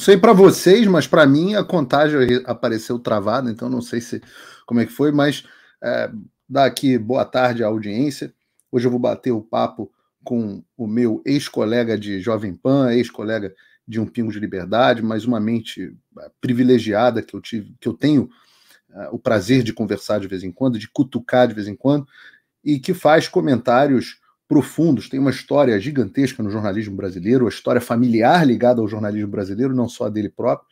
sei para vocês, mas para mim a contagem apareceu travada, então não sei se como é que foi, mas é, aqui boa tarde à audiência. Hoje eu vou bater o papo com o meu ex-colega de Jovem Pan, ex-colega de Um Pingo de Liberdade, mas uma mente é, privilegiada que eu, tive, que eu tenho é, o prazer de conversar de vez em quando, de cutucar de vez em quando, e que faz comentários profundos, tem uma história gigantesca no jornalismo brasileiro, a história familiar ligada ao jornalismo brasileiro, não só dele próprio,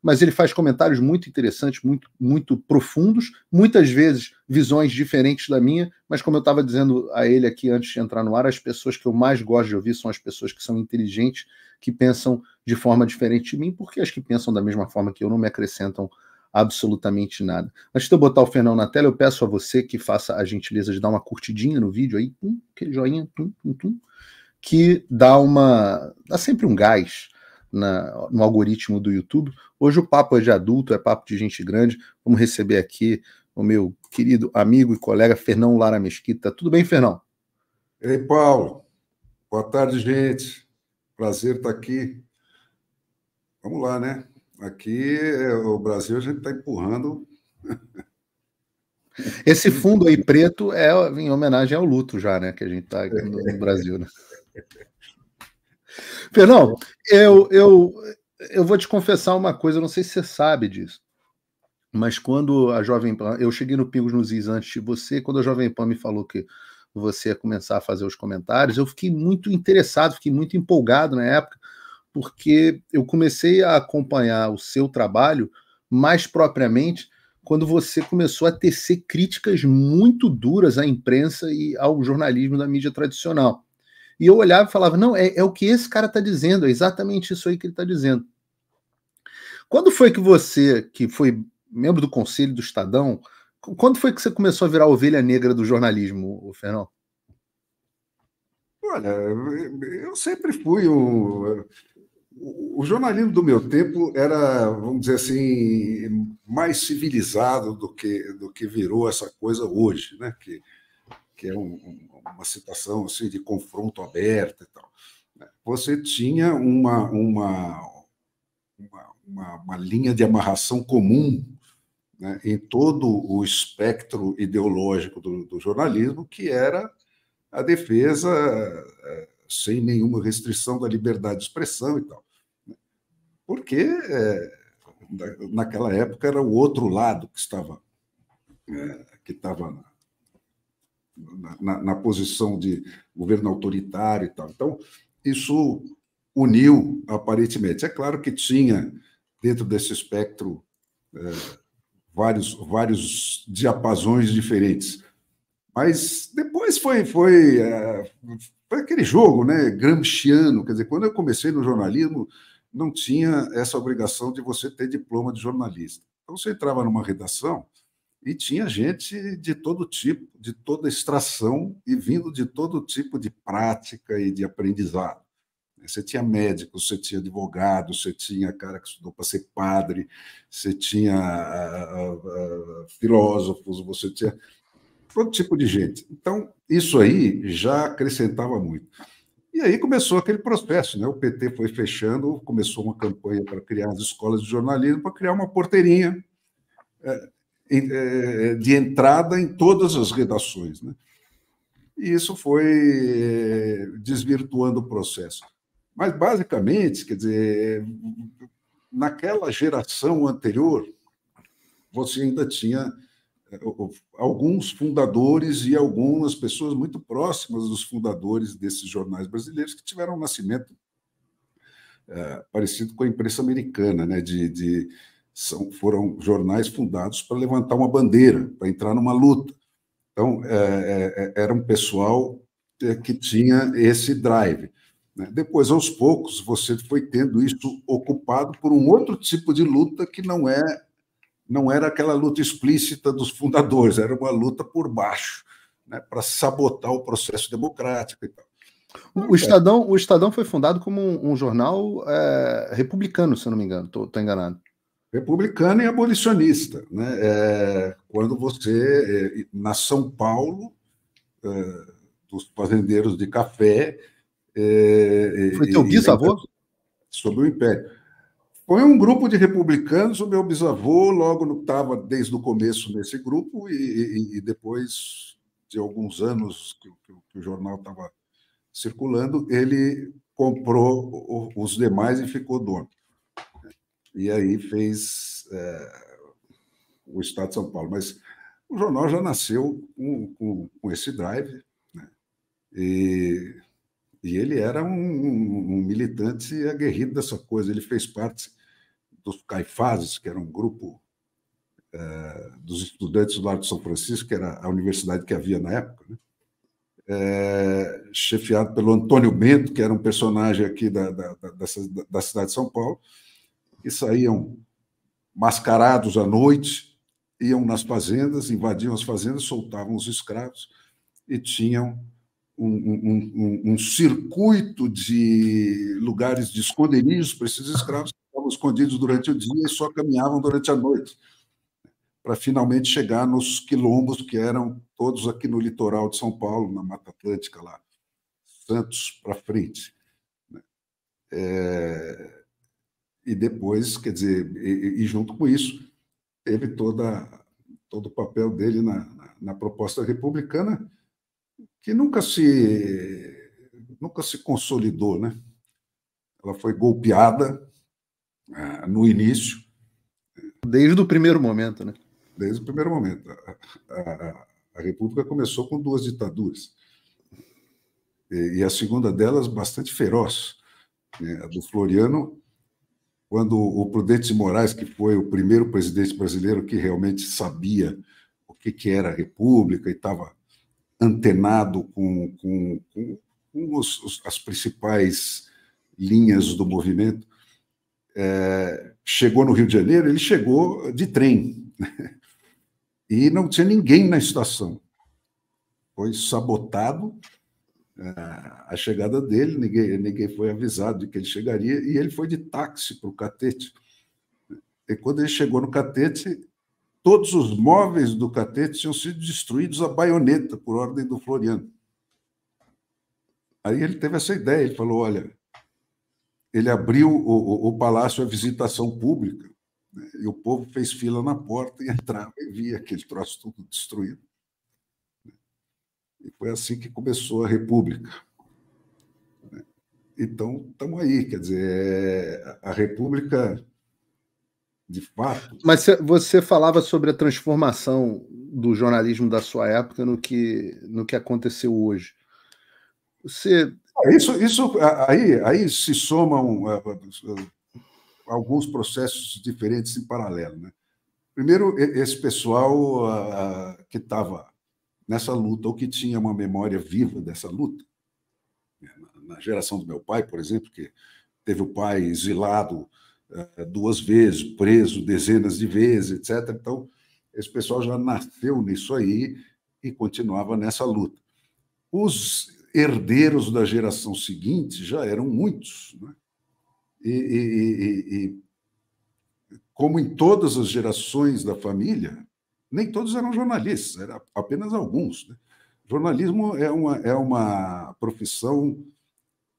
mas ele faz comentários muito interessantes, muito, muito profundos, muitas vezes visões diferentes da minha, mas como eu estava dizendo a ele aqui antes de entrar no ar, as pessoas que eu mais gosto de ouvir são as pessoas que são inteligentes, que pensam de forma diferente de mim, porque as que pensam da mesma forma que eu não me acrescentam absolutamente nada. Antes de eu botar o Fernão na tela, eu peço a você que faça a gentileza de dar uma curtidinha no vídeo aí, pum, aquele joinha, tum, tum, tum, que dá uma. dá sempre um gás na, no algoritmo do YouTube. Hoje o papo é de adulto, é papo de gente grande. Vamos receber aqui o meu querido amigo e colega Fernão Lara Mesquita. Tudo bem, Fernão? Ei, Paulo. Boa tarde, gente. Prazer estar aqui. Vamos lá, né? Aqui, é, o Brasil, a gente está empurrando. Esse fundo aí preto é em homenagem ao luto já, né? Que a gente está no, no Brasil, né? Fernão, eu, eu, eu vou te confessar uma coisa, não sei se você sabe disso, mas quando a Jovem Pan, eu cheguei no Pingos nos Is antes de você, quando a Jovem Pan me falou que você ia começar a fazer os comentários, eu fiquei muito interessado, fiquei muito empolgado na época, porque eu comecei a acompanhar o seu trabalho mais propriamente quando você começou a tecer críticas muito duras à imprensa e ao jornalismo da mídia tradicional. E eu olhava e falava: não, é, é o que esse cara está dizendo, é exatamente isso aí que ele está dizendo. Quando foi que você, que foi membro do conselho do Estadão, quando foi que você começou a virar a ovelha negra do jornalismo, Fernão? Olha, eu sempre fui o o jornalismo do meu tempo era, vamos dizer assim, mais civilizado do que, do que virou essa coisa hoje, né? que, que é um, uma situação assim, de confronto aberto e tal. Né? Você tinha uma, uma, uma, uma, uma linha de amarração comum né, em todo o espectro ideológico do, do jornalismo, que era a defesa eh, sem nenhuma restrição da liberdade de expressão e tal. Né? Porque é, naquela época era o outro lado que estava, é, que estava na, na, na, posição de governo autoritário e tal. Então, isso uniu aparentemente. É claro que tinha dentro desse espectro é, vários, vários diapasões diferentes, mas depois foi, foi, é, foi aquele jogo, né? Gramsciano. Quer dizer, quando eu comecei no jornalismo, não tinha essa obrigação de você ter diploma de jornalista. Então você entrava numa redação e tinha gente de todo tipo, de toda extração e vindo de todo tipo de prática e de aprendizado. Você tinha médico, você tinha advogado, você tinha cara que estudou para ser padre, você tinha uh, uh, filósofos, você tinha todo tipo de gente. Então, isso aí já acrescentava muito. E aí começou aquele processo, né? O PT foi fechando, começou uma campanha para criar as escolas de jornalismo, para criar uma porteirinha é, é, de entrada em todas as redações, né? E isso foi é, desvirtuando o processo. Mas, basicamente, quer dizer, naquela geração anterior, você ainda tinha alguns fundadores e algumas pessoas muito próximas dos fundadores desses jornais brasileiros que tiveram um nascimento é, parecido com a imprensa americana, né? De, de são, foram jornais fundados para levantar uma bandeira, para entrar numa luta. Então é, é, é era um pessoal é, que tinha esse drive. Né? Depois, aos poucos, você foi tendo isso ocupado por um outro tipo de luta que não é não era aquela luta explícita dos fundadores, era uma luta por baixo, né, para sabotar o processo democrático e tal. O, Estadão, o Estadão foi fundado como um, um jornal é, republicano, se eu não me engano, estou enganado. Republicano e abolicionista. Né? É, quando você, é, na São Paulo, é, dos fazendeiros de café. É, foi teu bisavô? Sobre o Império foi um grupo de republicanos, o meu bisavô logo estava desde o começo nesse grupo, e, e depois de alguns anos que, que, que o jornal estava circulando, ele comprou os demais e ficou dono. E aí fez é, o Estado de São Paulo. Mas o jornal já nasceu com, com, com esse drive, né? e, e, ele era um, um, militante aguerrido dessa coisa, ele fez parte dos Caifazes, que era um grupo é, dos estudantes do lado de São Francisco, que era a universidade que havia na época, né? é, chefiado pelo Antônio Bento, que era um personagem aqui da, da, da, da cidade de São Paulo, que saíam mascarados à noite, iam nas fazendas, invadiam as fazendas, soltavam os escravos e tinham um, um, um, um circuito de lugares de esconderijos para esses escravos escondidos durante o dia e só caminhavam durante a noite, para finalmente chegar nos quilombos que eram todos aqui no litoral de São Paulo, na Mata Atlântica, lá, Santos para frente. Né? É... E depois, quer dizer, e, e, junto com isso, teve toda, todo o papel dele na, na, na proposta republicana, que nunca se, nunca se consolidou, né? ela foi golpeada é, no início. Desde o primeiro momento, né? Desde o primeiro momento. A, a, a República começou com duas ditaduras. E, e a segunda delas bastante feroz. Né? A do Floriano, quando o Prudente Moraes, que foi o primeiro presidente brasileiro que realmente sabia o que, que era a República e estava antenado com, com, com, com os, os, as principais linhas do movimento, é, chegou no Rio de Janeiro, ele chegou de trem. Né? E não tinha ninguém na estação. Foi sabotado é, a chegada dele, ninguém, ninguém foi avisado de que ele chegaria, e ele foi de táxi para o Catete. Né? E quando ele chegou no Catete, todos os móveis do Catete tinham sido destruídos à baioneta, por ordem do Floriano. Aí ele teve essa ideia, ele falou, olha, ele abriu o, o, o palácio à visitação pública, né? e o povo fez fila na porta e entrava e via aquele troço tudo destruído. Né. E foi assim que começou a República. Né. Então, estamos aí, quer dizer, é, a República, de fato. Mas você falava sobre a transformação do jornalismo da sua época no que, no que aconteceu hoje. Você isso, isso aí, aí se somam alguns processos diferentes em paralelo. Né? Primeiro, esse pessoal que estava nessa luta, ou que tinha uma memória viva dessa luta, né? na geração do meu pai, por exemplo, que teve o pai exilado é, duas vezes, preso dezenas de vezes, etc. Então, esse pessoal já nasceu nisso aí e continuava nessa luta. Os herdeiros da geração seguinte já eram muitos. Né? E, e, e, e, como em todas as gerações da família, nem todos eram jornalistas, eram apenas alguns. Né? Jornalismo é uma, é uma profissão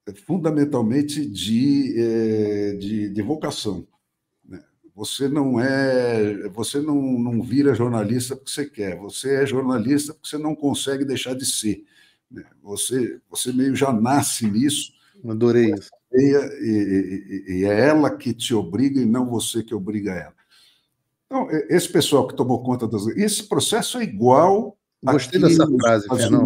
é, fundamentalmente de, é, de, de vocação. Né? Você não é, você não, não vira jornalista porque você quer, você é jornalista porque você não consegue deixar de ser. Né? Você, você meio já nasce nisso. Adorei isso. E, e, e, é ela que te obriga e não você que obriga ela. Então, esse pessoal que tomou conta das. Esse processo é igual. Gostei dessa frase, Fernando.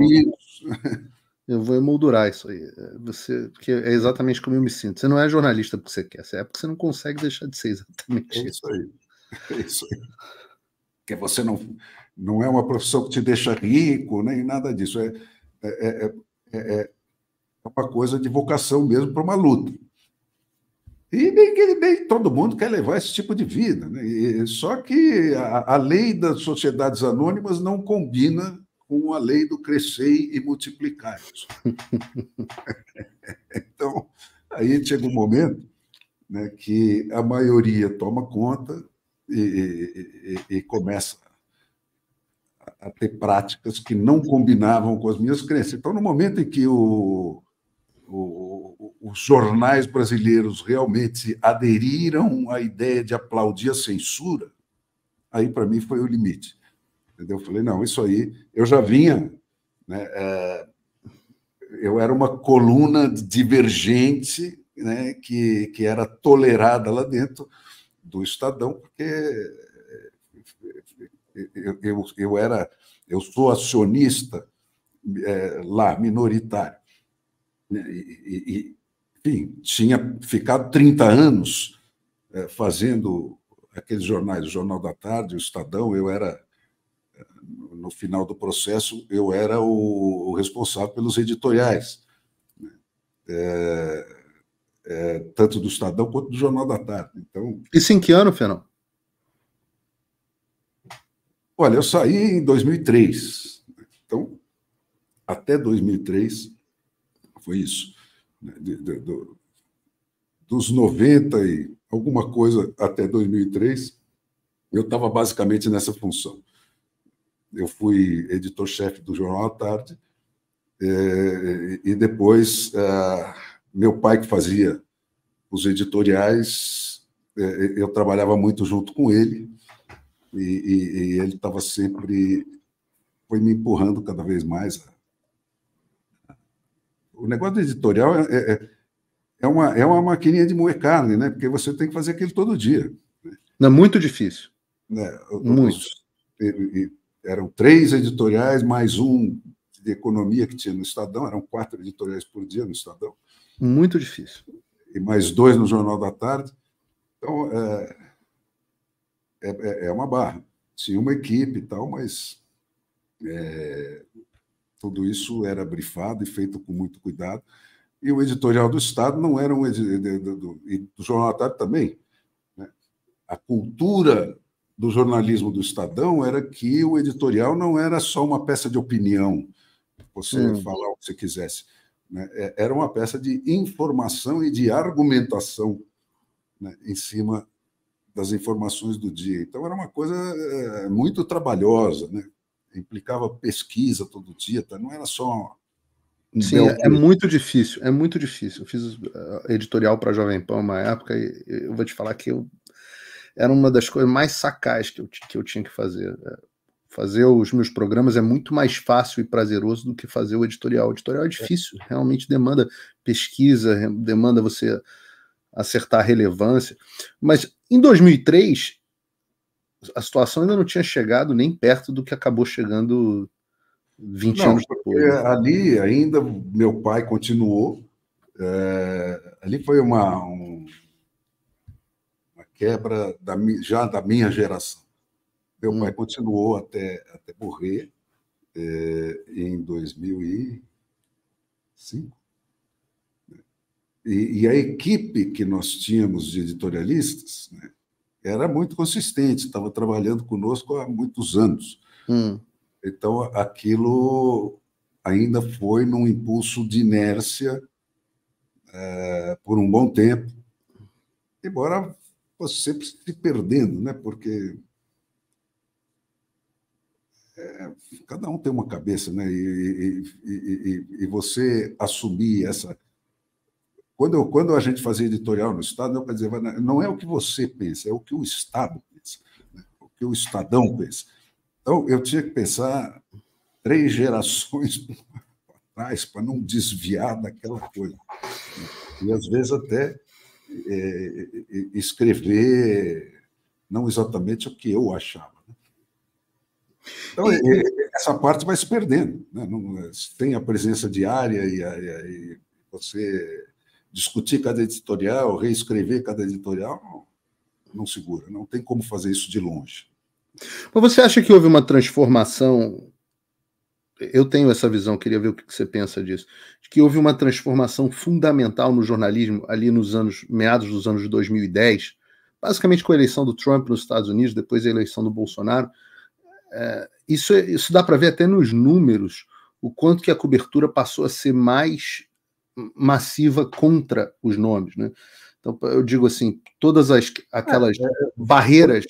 Eu vou emoldurar isso aí. Você, porque é exatamente como eu me sinto. Você não é jornalista porque você quer, você é porque você não consegue deixar de ser exatamente é isso. Aí. É isso aí. Porque você não, não é uma profissão que te deixa rico, nem nada disso. É, é é, é, é, é, uma coisa de vocação mesmo para uma luta. E nem, todo mundo quer levar esse tipo de vida. Né? E, só que a, a, lei das sociedades anônimas não combina com a lei do crescer e multiplicar. então, aí chega um momento né, que a maioria toma conta e, e, e começa a ter práticas que não combinavam com as minhas crenças. Então, no momento em que o, o, os jornais brasileiros realmente aderiram à ideia de aplaudir a censura, aí para mim foi o limite. Entendeu? Eu falei, não, isso aí eu já vinha. Né, é, eu era uma coluna divergente né, que, que era tolerada lá dentro do Estadão, porque eu, eu, eu era, eu sou acionista é, lá, minoritário. E, e, enfim, tinha ficado 30 anos é, fazendo aqueles jornais, o Jornal da Tarde, o Estadão, eu era, é, no final do processo, eu era o, o responsável pelos editoriais, né? é, é tanto do Estadão quanto do Jornal da Tarde. Então, Isso em que ano, Fernando? Olha, eu saí em 2003. Então, até 2003 foi isso. Né? De, de, dos 90 e alguma coisa até 2003, eu estava basicamente nessa função. Eu fui editor-chefe do Jornal à Tarde é, e depois é, meu pai que fazia os editoriais, é, eu trabalhava muito junto com ele e, e, e ele estava sempre foi me empurrando cada vez mais. O negócio do editorial é, é, é, uma, é uma maquininha de moer carne, né? Porque você tem que fazer aquilo todo dia. Né? é muito difícil. né muito. e, eram três editoriais, mais um de economia que tinha no Estadão, eram quatro editoriais por dia no Estadão. Muito difícil. E mais dois no Jornal da Tarde. Então, é, é, é, é uma barra. Sim, uma equipe e tal, mas é, tudo isso era brifado e feito com muito cuidado. E o editorial do Estado não era um e do Jornal da Tarde também. Né? A cultura do jornalismo do Estadão era que o editorial não era só uma peça de opinião, você hum. falar o que você quisesse. Né? É, era uma peça de informação e de argumentação né? em cima das informações do dia. Então, era uma coisa eh, muito trabalhosa, né? implicava pesquisa todo dia, tá? não era só. Sim, é, é, muito difícil, é muito difícil. Eu fiz eh, editorial para Jovem Pan uma época e eu vou te falar que eu, era uma das coisas mais sacais que eu, que eu tinha que fazer. É, fazer os meus programas é muito mais fácil e prazeroso do que fazer o editorial. O editorial é, é. difícil, realmente demanda pesquisa, demanda você acertar a relevância. Mas em 2003, a situação ainda não tinha chegado nem perto do que acabou chegando 20 não, anos depois. Né? Ali ainda meu pai continuou. É, ali foi uma, um, uma quebra da, já da minha geração. Meu pai hum. continuou até, até morrer é, em 2005. E, e a equipe que nós tínhamos de editorialistas né, era muito consistente, estava trabalhando conosco há muitos anos. Hum. Então, aquilo ainda foi num impulso de inércia é, por um bom tempo, embora fosse sempre se perdendo, né? porque eh, cada um tem uma cabeça, né? E, e, e, e você assumir essa quando, quando a gente fazia editorial no Estado, eu dizer, não é o que você pensa, é o que o Estado pensa, né? o que o Estadão pensa. Então, eu tinha que pensar três gerações atrás para não desviar daquela coisa. Né? E, às vezes, até é, é, é, escrever não exatamente o que eu achava. Né? Então, e, é, essa parte vai se perdendo. Né? Não, tem a presença diária e, e você discutir cada editorial, reescrever cada editorial, não segura, não tem como fazer isso de longe. Mas você acha que houve uma transformação? Eu tenho essa visão, queria ver o que você pensa disso. De que houve uma transformação fundamental no jornalismo ali nos anos meados dos anos 2010, basicamente com a eleição do Trump nos Estados Unidos, depois a eleição do Bolsonaro. É, isso, é, isso dá para ver até nos números o quanto que a cobertura passou a ser mais massiva contra os nomes, né? Então, eu digo assim, todas as, aquelas é, é. barreiras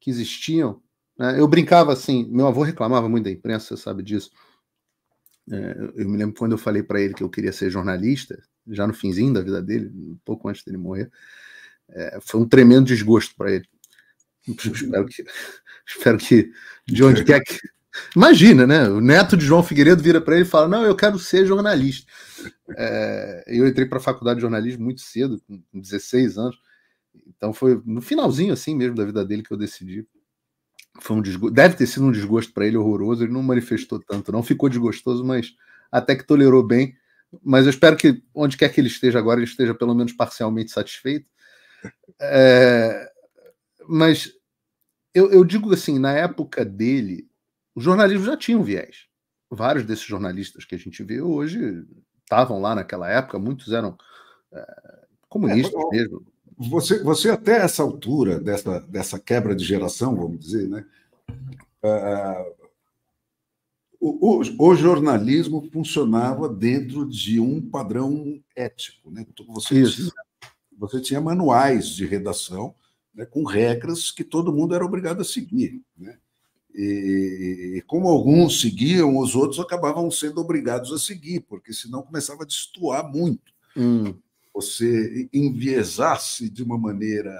que existiam, né? eu brincava assim, meu avô reclamava muito da imprensa, você sabe disso. É, eu me lembro quando eu falei para ele que eu queria ser jornalista, já no finzinho da vida dele, um pouco antes dele morrer, é, foi um tremendo desgosto para ele. Espero que, espero que de onde quer que Imagina, né? O neto de João Figueiredo vira para ele e fala: Não, eu quero ser jornalista. É, eu entrei para a faculdade de jornalismo muito cedo, com 16 anos. Então foi no finalzinho assim mesmo da vida dele que eu decidi. Foi um desgosto, deve ter sido um desgosto para ele horroroso. Ele não manifestou tanto, não ficou desgostoso, mas até que tolerou bem. Mas eu espero que onde quer que ele esteja agora, ele esteja pelo menos parcialmente satisfeito. É, mas eu, eu digo assim, na época dele, o jornalismo já tinha um viés. Vários desses jornalistas que a gente vê hoje estavam lá naquela época, muitos eram é, comunistas é, mesmo. Você, você até essa altura dessa, dessa quebra de geração, vamos dizer, né? Uh, o, o, o, jornalismo funcionava dentro de um padrão ético. Né? Então, você, tinha, você tinha manuais de redação né, com regras que todo mundo era obrigado a seguir. Né? E, como alguns seguiam, os outros acabavam sendo obrigados a seguir, porque senão começava a destoar muito. Hum. Você enviesasse de uma maneira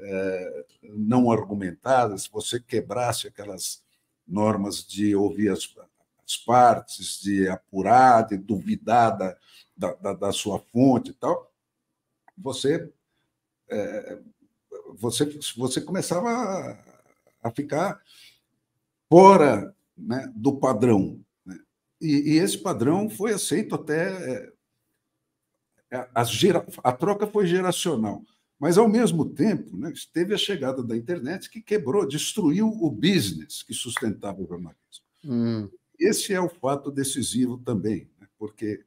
é, não argumentada, se você quebrasse aquelas normas de ouvir as, as partes, de apurar, de duvidar da, da, da sua fonte e tal, você, é, você, você começava a a ficar fora né, do padrão. Né? E, e, esse padrão foi aceito até. É, é a, gera, a troca foi geracional. Mas, ao mesmo tempo, né, teve a chegada da internet que quebrou, destruiu o business que sustentava o jornalismo. Hum. Esse é o fato decisivo também, né, porque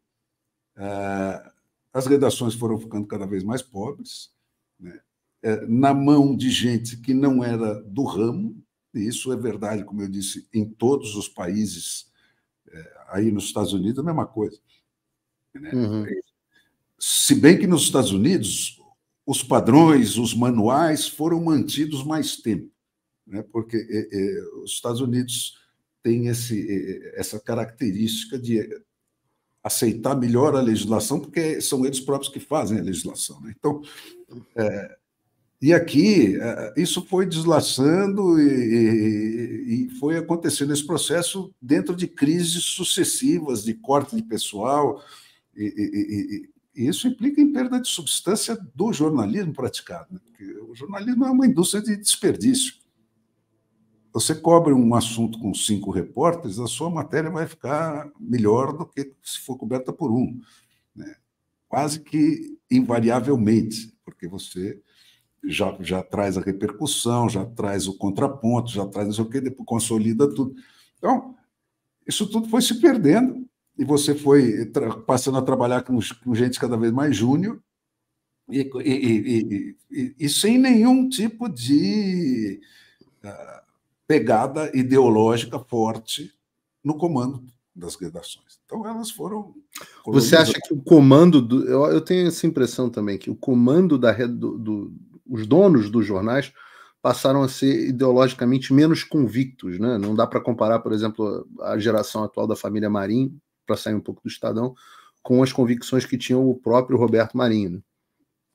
eh, as redações foram ficando cada vez mais pobres, né, é, na mão de gente que não era do ramo, e isso é verdade, como eu disse, em todos os países, é, aí nos Estados Unidos, é a mesma coisa. Né? Uhum. Se bem que nos Estados Unidos, os padrões, os manuais foram mantidos mais tempo, né? porque é, é, os Estados Unidos têm esse, é, essa característica de aceitar melhor a legislação, porque são eles próprios que fazem a legislação. Né? Então, é, e aqui, é, isso foi deslaçando e, e, foi acontecendo esse processo dentro de crises sucessivas de corte de pessoal, e, e, e isso implica em perda de substância do jornalismo praticado. Né? O jornalismo é uma indústria de desperdício. Você cobre um assunto com cinco repórteres, a sua matéria vai ficar melhor do que se for coberta por um, né? quase que invariavelmente, porque você já, já traz a repercussão, já traz o contraponto, já traz não sei o quê, depois consolida tudo. Então, isso tudo foi se perdendo e você foi passando a trabalhar com, com gente cada vez mais júnior e, e, e, e, sem nenhum tipo de uh, pegada ideológica forte no comando das redações. Então elas foram. Você acha que o comando do, eu, eu tenho essa impressão também que o comando da do, do os donos dos jornais passaram a ser ideologicamente menos convictos. Né? Não dá para comparar, por exemplo, a geração atual da família Marim, para sair um pouco do Estadão, com as convicções que tinha o próprio Roberto Marinho. Né?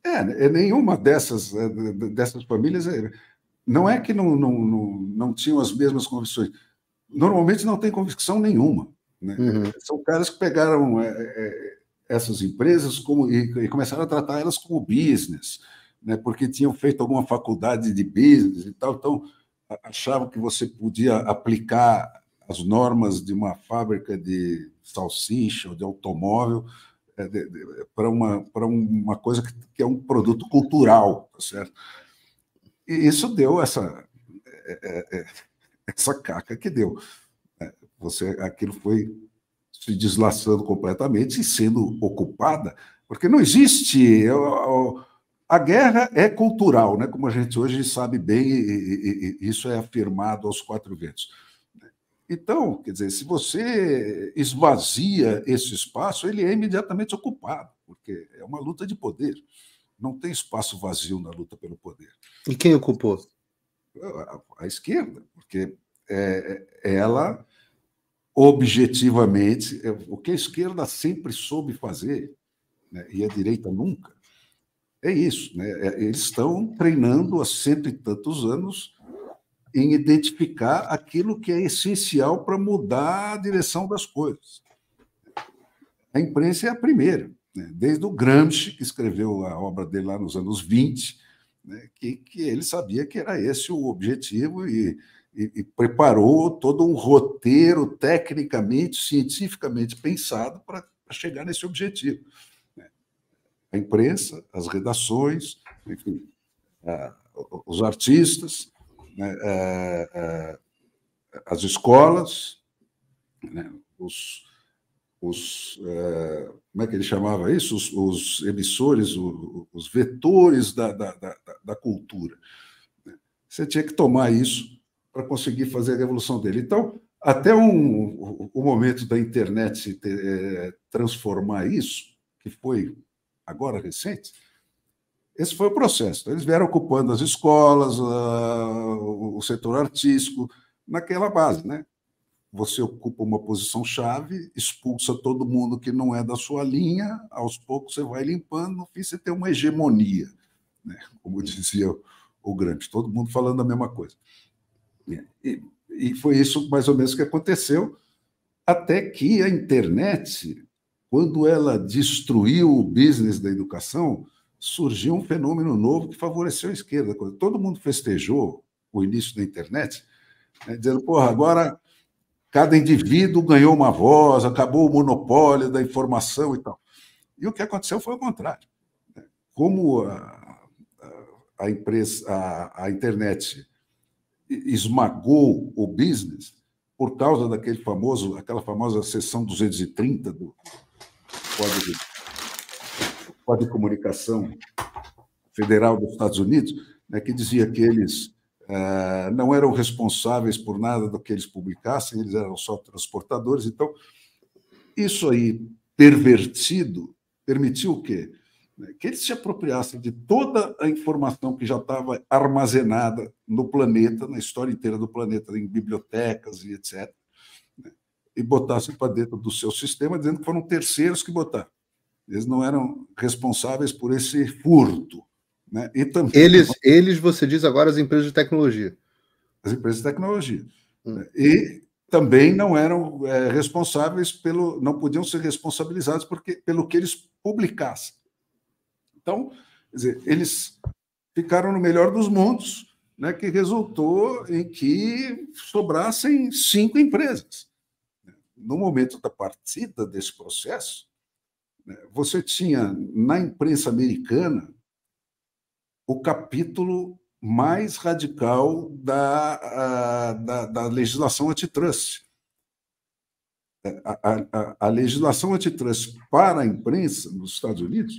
É, é, nenhuma dessas, é, dessas famílias. É, não é que não, não, não, não tinham as mesmas convicções. Normalmente não tem convicção nenhuma. Né? Uhum. São caras que pegaram é, é, essas empresas como, e, e começaram a tratar elas como business né, porque tinham feito alguma faculdade de business e tal, então achavam que você podia aplicar as normas de uma fábrica de salsicha ou de automóvel é, para uma, para uma coisa que, que, é um produto cultural, tá certo? E isso deu essa, é, é, é essa caca que deu. Né? Você, aquilo foi se deslaçando completamente e sendo ocupada, porque não existe. Eu, eu, a guerra é cultural, né? como a gente hoje sabe bem, e, e, e isso é afirmado aos quatro ventos. Então, quer dizer, se você esvazia esse espaço, ele é imediatamente ocupado, porque é uma luta de poder. Não tem espaço vazio na luta pelo poder. E quem ocupou? A, a esquerda, porque é, é, ela, objetivamente, é o que a esquerda sempre soube fazer, né, e a direita nunca, é isso, né? É, eles estão treinando há cento e tantos anos em identificar aquilo que é essencial para mudar a direção das coisas. A imprensa é a primeira, né? desde o Gramsci, que escreveu a obra dele lá nos anos 20, né? que, que ele sabia que era esse o objetivo e, e, e preparou todo um roteiro tecnicamente, cientificamente pensado para chegar nesse objetivo a imprensa, as redações, enfim, uh, os artistas, né, uh, uh, as escolas, né, os, os eh, como é que ele chamava isso? Os, os emissores, os, os vetores da, da, da, da cultura. Né. Você tinha que tomar isso para conseguir fazer a revolução dele. Então, até um, o momento da internet se eh, transformar isso, que foi agora recentes, esse foi o processo. Então, eles vieram ocupando as escolas, uh, o setor artístico, naquela base, né? Você ocupa uma posição chave, expulsa todo mundo que não é da sua linha, aos poucos você vai limpando, no fim você tem uma hegemonia, né? como dizia o Grande, todo mundo falando a mesma coisa. E, e foi isso mais ou menos que aconteceu, até que a internet quando ela destruiu o business da educação, surgiu um fenômeno novo que favoreceu a esquerda. Todo mundo festejou o início da internet, né, dizendo, porra, agora cada indivíduo ganhou uma voz, acabou o monopólio da informação e tal. E o que aconteceu foi o contrário. Né. Como a, a, empresa, a, a internet esmagou o business por causa daquele famoso, aquela famosa sessão 230 do, Código, Código de Comunicação Federal dos Estados Unidos, né, que dizia que eles eh, não eram responsáveis por nada do que eles publicassem, eles eram só transportadores. Então, isso aí pervertido permitiu o quê? Que eles se apropriassem de toda a informação que já estava armazenada no planeta, na história inteira do planeta, em bibliotecas e etc e botassem para dentro do seu sistema, dizendo que foram terceiros que botaram. Eles não eram responsáveis por esse furto. Né? E também, eles, eles, você diz agora, as empresas de tecnologia. As empresas de tecnologia. Hum. E também não eram é, responsáveis pelo. não podiam ser responsabilizados porque, pelo que eles publicassem. Então, dizer, eles ficaram no melhor dos mundos, né, que resultou em que sobrassem cinco empresas no momento da partida desse processo, né, você tinha na imprensa americana o capítulo mais radical da, da, da, legislação antitrust. É, a, a, a legislação antitrust para a imprensa nos Estados Unidos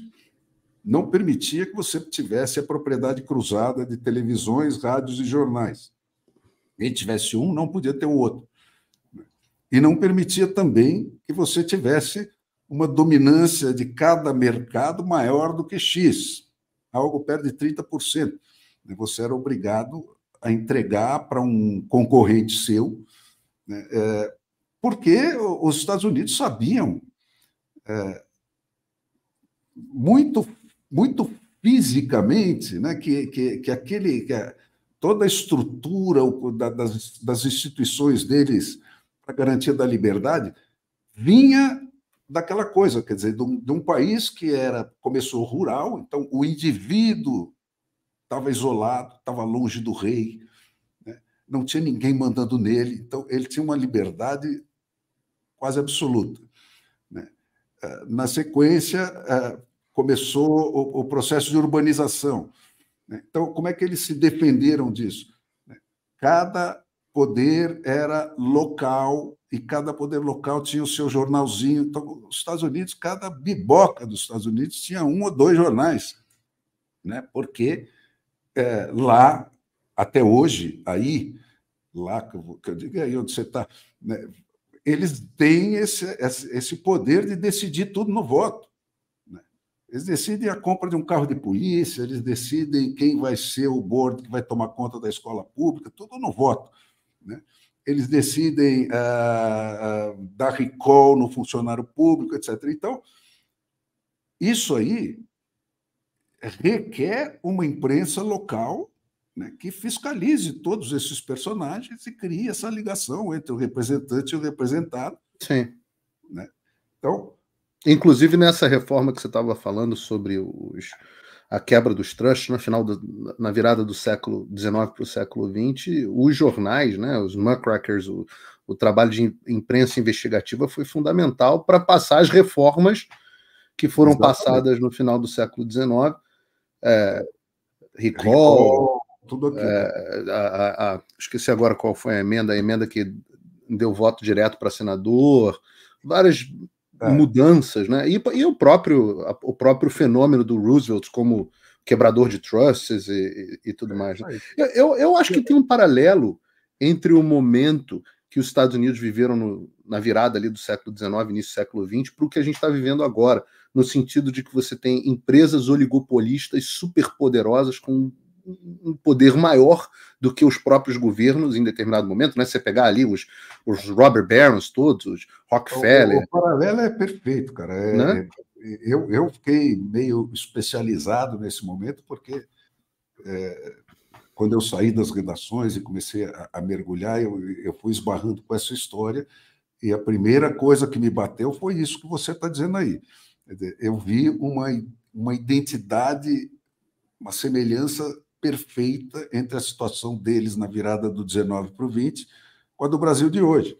não permitia que você tivesse a propriedade cruzada de televisões, rádios e jornais. Quem tivesse um não podia ter o outro e não permitia também que você tivesse uma dominância de cada mercado maior do que X, algo perto de 30%. Você era obrigado a entregar para um concorrente seu, né, é, porque os Estados Unidos sabiam é, muito, muito fisicamente né, que, que, que aquele. Que a, toda a estrutura das, das instituições deles para a garantia da liberdade vinha daquela coisa, quer dizer, de um, de um país que era começou rural, então o indivíduo estava isolado, estava longe do rei, né? não tinha ninguém mandando nele, então ele tinha uma liberdade quase absoluta. Né? Eh, na sequência, eh, começou o, o processo de urbanização. Né? Então, como é que eles se defenderam disso? Né, cada poder era local e cada poder local tinha o seu jornalzinho. Então, os Estados Unidos, cada biboca dos Estados Unidos tinha um ou dois jornais, né? Porque é, lá até hoje aí lá que eu, que eu digo é aí onde você está, né? eles têm esse, esse poder de decidir tudo no voto. Né? Eles decidem a compra de um carro de polícia, eles decidem quem vai ser o board que vai tomar conta da escola pública, tudo no voto. Né? Eles decidem ah, ah, dar recall no funcionário público, etc. Então, isso aí requer uma imprensa local né, que fiscalize todos esses personagens e crie essa ligação entre o representante e o representado. Sim. Né? Então, Inclusive nessa reforma que você estava falando sobre os, a quebra dos trusts no final do, na virada do século XIX para o século XX, os jornais, né, os muckrakers, o, o trabalho de imprensa investigativa foi fundamental para passar as reformas que foram Exatamente. passadas no final do século XIX. É, Ricol, tudo aqui. É, a, a, esqueci agora qual foi a emenda, a emenda que deu voto direto para senador, várias é. mudanças, né? E, e, o, próprio, o próprio fenômeno do Roosevelt como quebrador de trusts e, e, e tudo é, mais. Né? Eu, eu acho que tem um paralelo entre o momento que os Estados Unidos viveram no, na virada ali do século XIX, início do século XX, para o que a gente está vivendo agora, no sentido de que você tem empresas oligopolistas superpoderosas com um poder maior do que os próprios governos em determinado momento, né? Se você pegar ali os, os Robert Barons todos, os Rockefeller. O, o, paralelo é perfeito, cara. É, né? É, eu, eu fiquei meio especializado nesse momento, porque é, quando eu saí das redações e comecei a, a mergulhar, eu, eu fui esbarrando com essa história, e a primeira coisa que me bateu foi isso que você está dizendo aí. Eu vi uma, uma identidade, uma semelhança perfeita entre a situação deles na virada do 19 para o 20 com a do Brasil de hoje.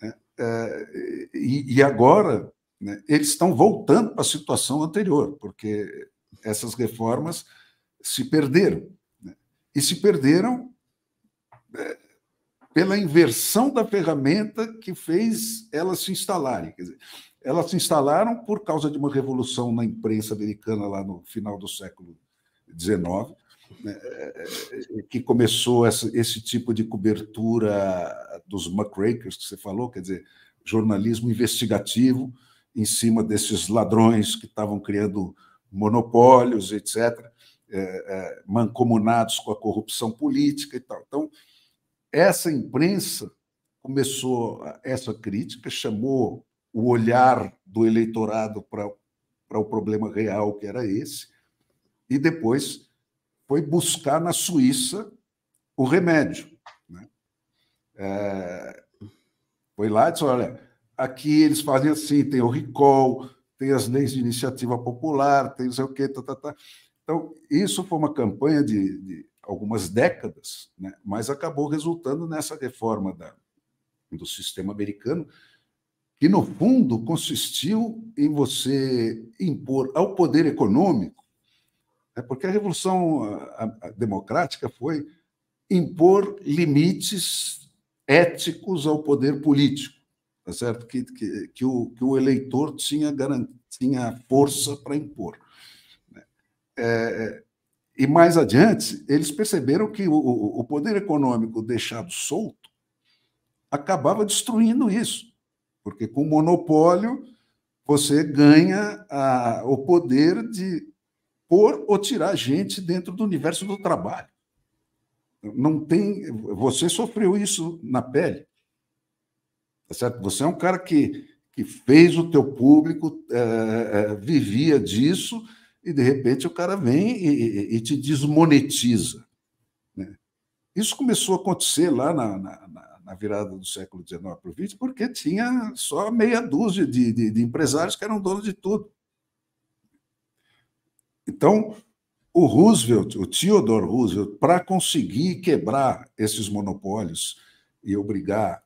Né? É, e, e, agora né, eles estão voltando para a situação anterior, porque essas reformas se perderam. Né? E se perderam é, pela inversão da ferramenta que fez elas se instalarem. Dizer, elas se instalaram por causa de uma revolução na imprensa americana lá no final do século XIX, né, é, é, é, que começou esse tipo de cobertura dos muckrakers que você falou, quer dizer, jornalismo investigativo em cima desses ladrões que estavam criando monopólios, etc., mancomunados com a corrupção política e tal. Então, essa imprensa começou essa crítica, chamou o olhar do eleitorado para, para o problema real que era esse, e depois foi buscar na Suíça o remédio. Né? É, foi lá e disse: olha, aqui eles fazem assim, tem o recall, tem as leis de iniciativa popular, tem não sei o quê, tá, tá, tá. Então, isso foi uma campanha de, de algumas décadas, né? mas acabou resultando nessa reforma da, do sistema americano, que no fundo consistiu em você impor ao poder econômico né? Porque a Revolução Democrática foi impor limites éticos ao poder político, tá certo? Que, que, que, o, que o eleitor tinha, garant... tinha força para impor. Né? É, é, e mais adiante, eles perceberam que o, o poder econômico deixado solto acabava destruindo isso, porque com o monopólio você ganha a, o poder de pôr ou tirar gente dentro do universo do trabalho. Não tem. Você sofreu isso na pele. Tá certo? Você é um cara que, que fez o teu público, é, é, vivia disso, e de repente o cara vem e, e te desmonetiza. Né? Isso começou a acontecer lá na, na, na virada do século XIX para o XX, porque tinha só meia dúzia de, de, de empresários que eram donos de tudo. Então, o Roosevelt, o Theodore Roosevelt, para conseguir quebrar esses monopólios e obrigar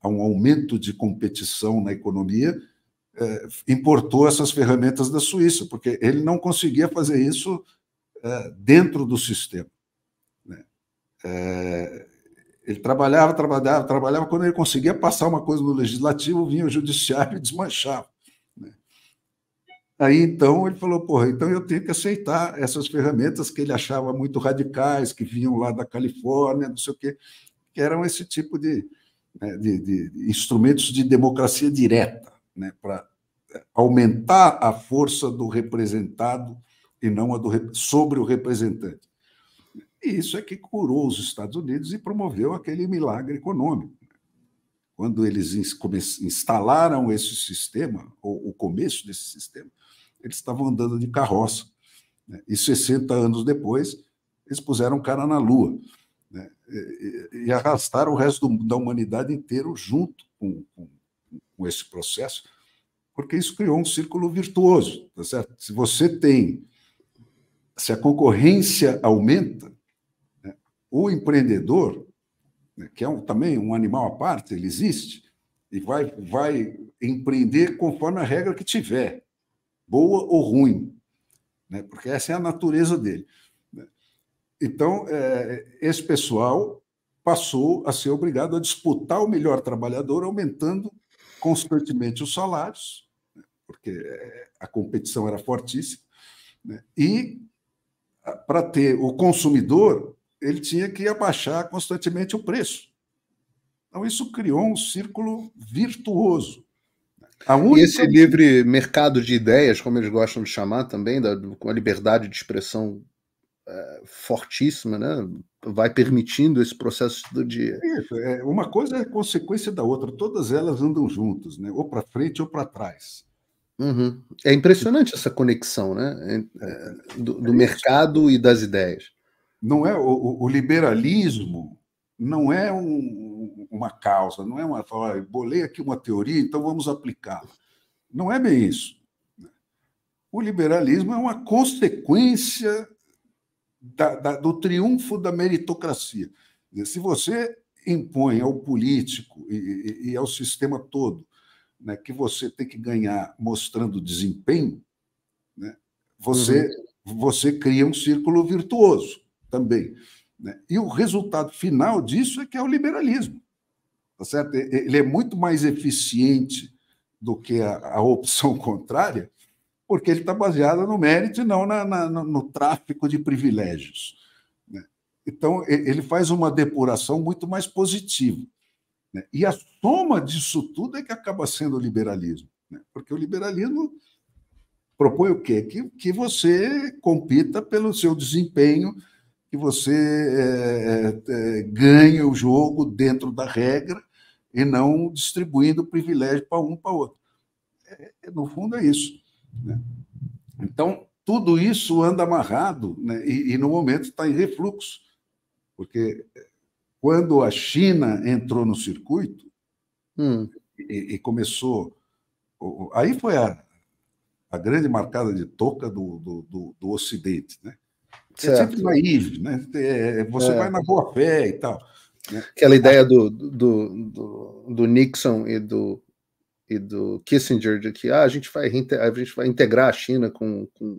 a, um aumento de competição na economia, eh, importou essas ferramentas da Suíça, porque ele não conseguia fazer isso eh, dentro do sistema. Né? Eh, ele trabalhava, trabalhava, trabalhava, quando ele conseguia passar uma coisa no legislativo, vinha o judiciário e desmanchava. Aí então ele falou: porra, então eu tenho que aceitar essas ferramentas que ele achava muito radicais, que vinham lá da Califórnia, não sei o quê, que eram esse tipo de, né, de, de instrumentos de democracia direta, né, para eh, aumentar a força do representado e não a do, sobre o representante. E isso é que curou os Estados Unidos e promoveu aquele milagre econômico né. quando eles instalaram esse sistema, ou o começo desse sistema, eles estavam andando de carroça. Né? E 60 anos depois, eles puseram o cara na Lua. Né? E, e, arrastaram o resto do, da humanidade inteira junto com, com, com, esse processo, porque isso criou um círculo virtuoso. Tá certo? Se você tem. Se a concorrência aumenta, né? o empreendedor, né? que é um, também um animal à parte, ele existe, e vai, vai empreender conforme a regra que tiver boa ou ruim, né? porque essa é a natureza dele. Né? Então, é, esse pessoal passou a ser obrigado a disputar o melhor trabalhador, aumentando constantemente os salários, né? porque é, a competição era fortíssima, né? e para ter o consumidor, ele tinha que abaixar constantemente o preço. Então, isso criou um círculo virtuoso Única... E esse livre mercado de ideias, como eles gostam de chamar também, da, com a liberdade de expressão é, fortíssima, né? vai permitindo esse processo dia. Isso, é, uma coisa é consequência da outra, todas elas andam juntas, né? ou para frente ou para trás. Uhum. É impressionante essa conexão né? É, é, é, do, do é mercado e das ideias. Não é o, o liberalismo não é um, uma causa, não é uma falar, bolei aqui uma teoria, então vamos aplicá-la. Não é bem isso. Né? O liberalismo é uma consequência da, da, do triunfo da meritocracia. Se você impõe ao político e, e ao sistema todo né, que você tem que ganhar mostrando desempenho, né, você, uhum. você cria um círculo virtuoso também. Né? E o resultado final disso é que é o liberalismo. Tá certo? Ele é muito mais eficiente do que a, a opção contrária, porque ele está baseado no mérito e não na, na, no tráfico de privilégios. Né? Então, ele faz uma depuração muito mais positiva. Né? E a soma disso tudo é que acaba sendo o liberalismo. Né? Porque o liberalismo propõe o quê? Que, que você compita pelo seu desempenho que você é, é, é, ganha o jogo dentro da regra e não distribuindo privilégio para um para outro. É, é, no fundo, é isso. Né? Então, tudo isso anda amarrado né? e, e, no momento, está em refluxo, porque quando a China entrou no circuito hum. e, e, começou. Aí foi a, a grande marcada de toca do, do, do, do Ocidente, né? É certo. Né? É sempre naíve, né? você é. vai na boa fé e tal. Aquela ideia do, do, do, do, Nixon e do, e do Kissinger de que ah, a, gente vai, a gente vai integrar a China com, com,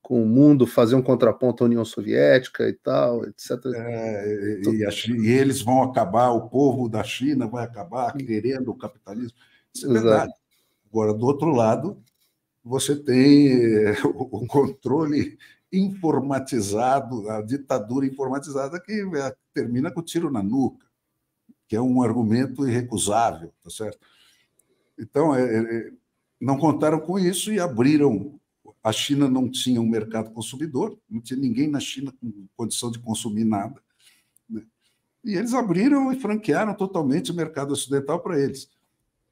com o mundo, fazer um contraponto à União Soviética e tal, etc. É, e, a, e, eles vão acabar, o povo da China vai acabar querendo o capitalismo. Isso é Exato. verdade. Agora, do outro lado, você tem eh, o controle informatizado, a ditadura informatizada que é, termina com tiro na nuca, que é um argumento irrecusável, tá certo? Então, é, é, é, não contaram com isso e abriram. A China não tinha um mercado consumidor, não tinha ninguém na China com condição de consumir nada. Né? E eles abriram e franquearam totalmente o mercado ocidental para eles.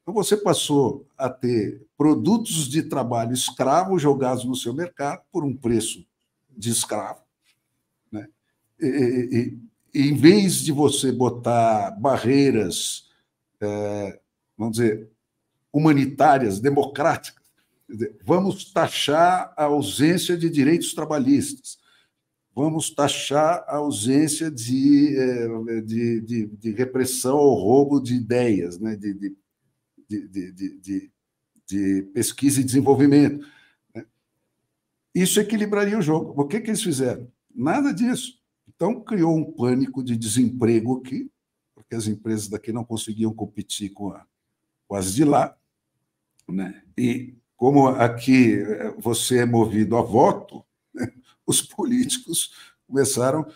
Então, você passou a ter produtos de trabalho escravo jogados no seu mercado por um preço de escravo. Né? E, e, e, em vez de você botar barreiras, é, vamos dizer, humanitárias, democráticas, vamos taxar a ausência de direitos trabalhistas, vamos taxar a ausência de, é, de, de, de repressão ao roubo de ideias, né? de, de, de, de pesquisa e desenvolvimento isso equilibraria o jogo. O que, que eles fizeram? Nada disso. Então, criou um pânico de desemprego aqui, porque as empresas daqui não conseguiam competir com, a, com as de lá. Né? E como aqui eh, você é movido a voto, né? os políticos começaram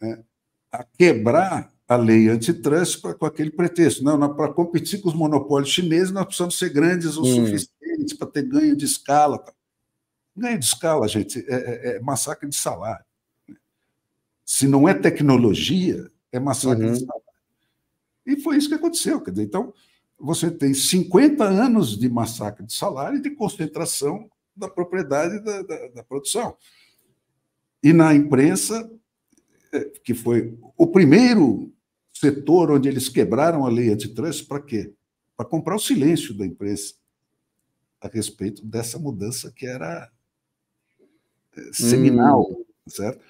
né, a quebrar a lei antitrust pra, com aquele pretexto. Não, para competir com os monopólios chineses, nós precisamos ser grandes o hum. suficiente para ter ganho de escala. Tá? ganho de escala, gente, é, é, é massacre de salário. Se não é tecnologia, é massacre uhum. de salário. E foi isso que aconteceu. Quer dizer, então, você tem 50 anos de massacre de salário e de concentração da propriedade da, da, da produção. E na imprensa, é, que foi o primeiro setor onde eles quebraram a lei antitrust, para quê? Para comprar o silêncio da imprensa a respeito dessa mudança que era seminal, hum. certo?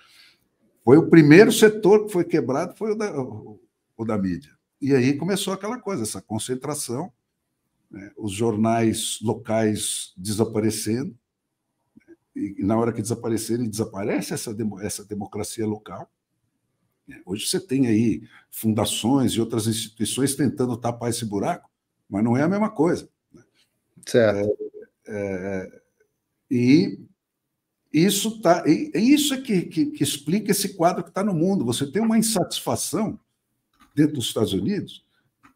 Foi o primeiro setor que foi quebrado, foi o da, o, o da mídia. E aí começou aquela coisa, essa concentração, né? os jornais locais desaparecendo, né? e na hora que desapareceram, desaparece essa, essa democracia local. Né? Hoje você tem aí fundações e outras instituições tentando tapar esse buraco, mas não é a mesma coisa. Né? Certo. É, é, é e isso, tá, isso é que, que, que explica esse quadro que está no mundo. Você tem uma insatisfação dentro dos Estados Unidos.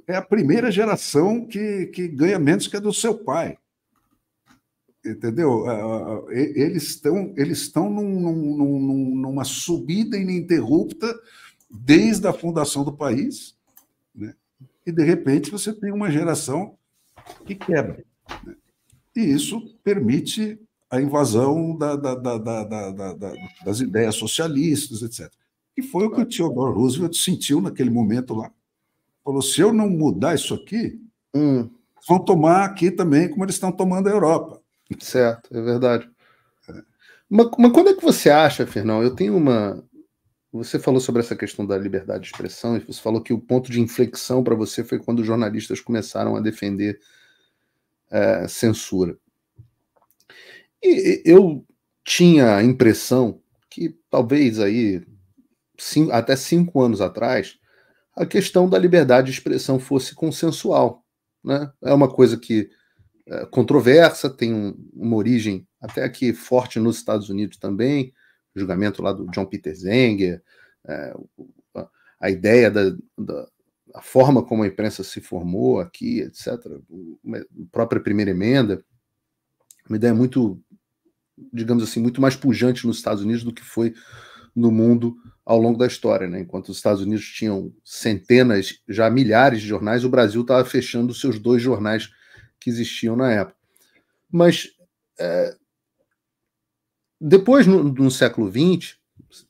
É a primeira geração que, que ganha menos que a do seu pai. Entendeu? Eles estão eles estão num, num, num, numa subida ininterrupta desde a fundação do país, né? e de repente você tem uma geração que quebra. Né? E isso permite a invasão da, da, da, das ideias socialistas, etc. E foi o que o Theodore Roosevelt sentiu naquele momento lá. Falou: se eu não mudar isso aqui, hum. vão tomar aqui também, como eles estão tomando a Europa. Certo, é verdade. É. Mas, mas, quando é que você acha, Fernão? Eu tenho uma. Você falou sobre essa questão da liberdade de expressão, e você falou que o ponto de inflexão para você foi quando os jornalistas começaram a defender é, censura. E eu tinha a impressão que talvez aí cinco, até cinco anos atrás a questão da liberdade de expressão fosse consensual. Né? É uma coisa que é controversa, tem uma origem até aqui forte nos Estados Unidos também, o julgamento lá do John Peter Zenger, é, a ideia da, da a forma como a imprensa se formou aqui, etc., a própria primeira emenda, uma ideia muito digamos assim, muito mais pujante nos Estados Unidos do que foi no mundo ao longo da história. Né? Enquanto os Estados Unidos tinham centenas, já milhares de jornais, o Brasil estava fechando seus dois jornais que existiam na época. Mas é, depois, no, no século XX,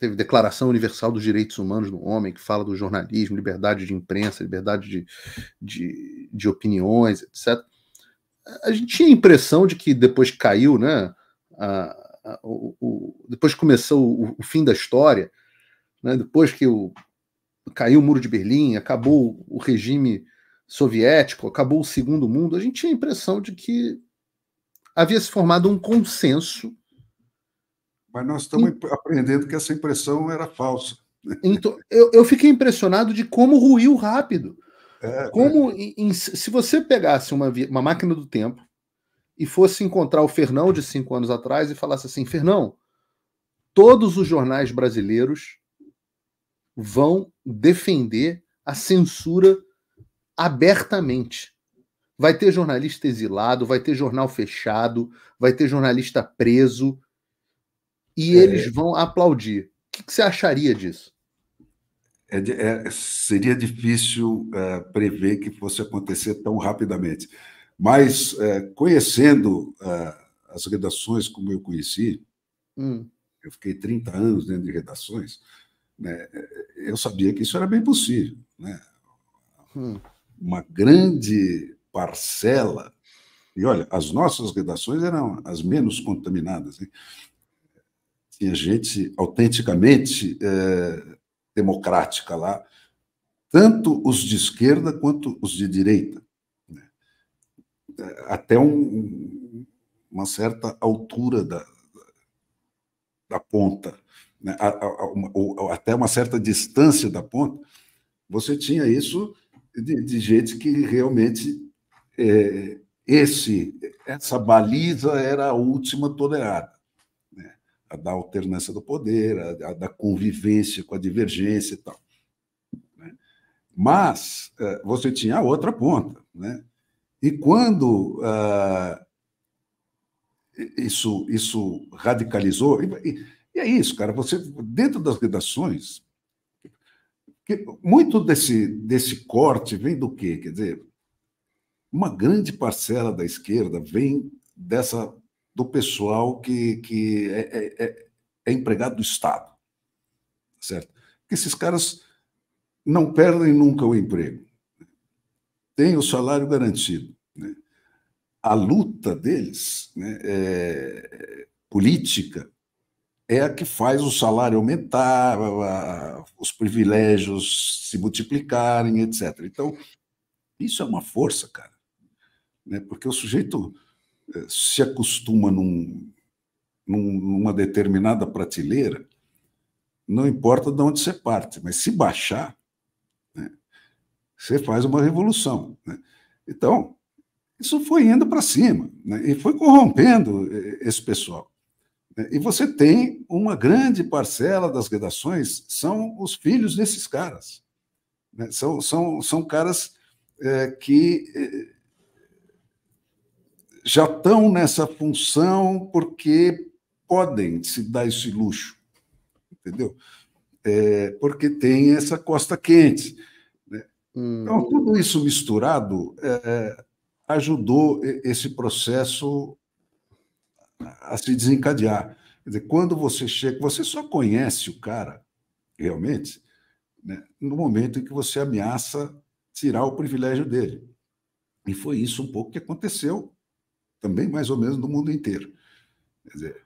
teve Declaração Universal dos Direitos Humanos do Homem, que fala do jornalismo, liberdade de imprensa, liberdade de, de, de opiniões, etc. A gente tinha a impressão de que depois caiu, né? a, a, o, o, depois começou o, fim da história, né, depois que o, caiu o muro de Berlim, acabou o regime soviético, acabou o segundo mundo, a gente tinha a impressão de que havia se formado um consenso. Mas nós estamos em... aprendendo que essa impressão era falsa. Então, eu, eu fiquei impressionado de como ruiu rápido. É, é. como é. Em, se você pegasse uma, uma máquina do tempo e fosse encontrar o Fernão de cinco anos atrás e falasse assim: Fernão, todos os jornais brasileiros vão defender a censura abertamente. Vai ter jornalista exilado, vai ter jornal fechado, vai ter jornalista preso e é. eles vão aplaudir. O que, que você acharia disso? É, é, seria difícil eh, prever que fosse acontecer tão rapidamente. Mas é, conhecendo é, as redações como eu conheci, hum. eu fiquei 30 anos dentro de redações, né, é, eu sabia que isso era bem possível. Né? Hum. Uma grande parcela, e olha, as nossas redações eram as menos contaminadas. Hein? Né. Tinha gente autenticamente é, democrática lá, tanto os de esquerda quanto os de direita até um, uma certa altura da, da ponta, né? a, a, uma, ou, até uma certa distância da ponta, você tinha isso de, de gente que realmente é, esse essa baliza era a última tolerada, né? a da alternância do poder, a, a da convivência com a divergência e tal. Né? Mas é, você tinha a outra ponta, né? E quando ah, isso, isso radicalizou, e, e, é isso, cara, você, dentro das redações, muito desse, desse corte vem do quê? Quer dizer, uma grande parcela da esquerda vem dessa do pessoal que, que é, é, é, é empregado do Estado, certo? Que esses caras não perdem nunca o emprego, têm o salário garantido, a luta deles né, é, política é a que faz o salário aumentar, a, a, os privilégios se multiplicarem, etc. Então, isso é uma força, cara, né, porque o sujeito eh, se acostuma num, num, numa determinada prateleira, não importa de onde você parte, mas se baixar, né, você faz uma revolução. Né. Então, isso foi indo para cima né? e foi corrompendo eh, esse pessoal. Né. E você tem uma grande parcela das redações são os filhos desses caras. Né? São, são, são caras é, que é, já estão nessa função porque podem se dar esse luxo, entendeu? É, porque tem essa costa quente. Né? Hum. Então, tudo isso misturado é, é ajudou esse processo a se desencadear. Quer dizer, quando você chega, você só conhece o cara, realmente, né, no momento em que você ameaça tirar o privilégio dele. E foi isso um pouco que aconteceu também, mais ou menos, no mundo inteiro. Quer dizer,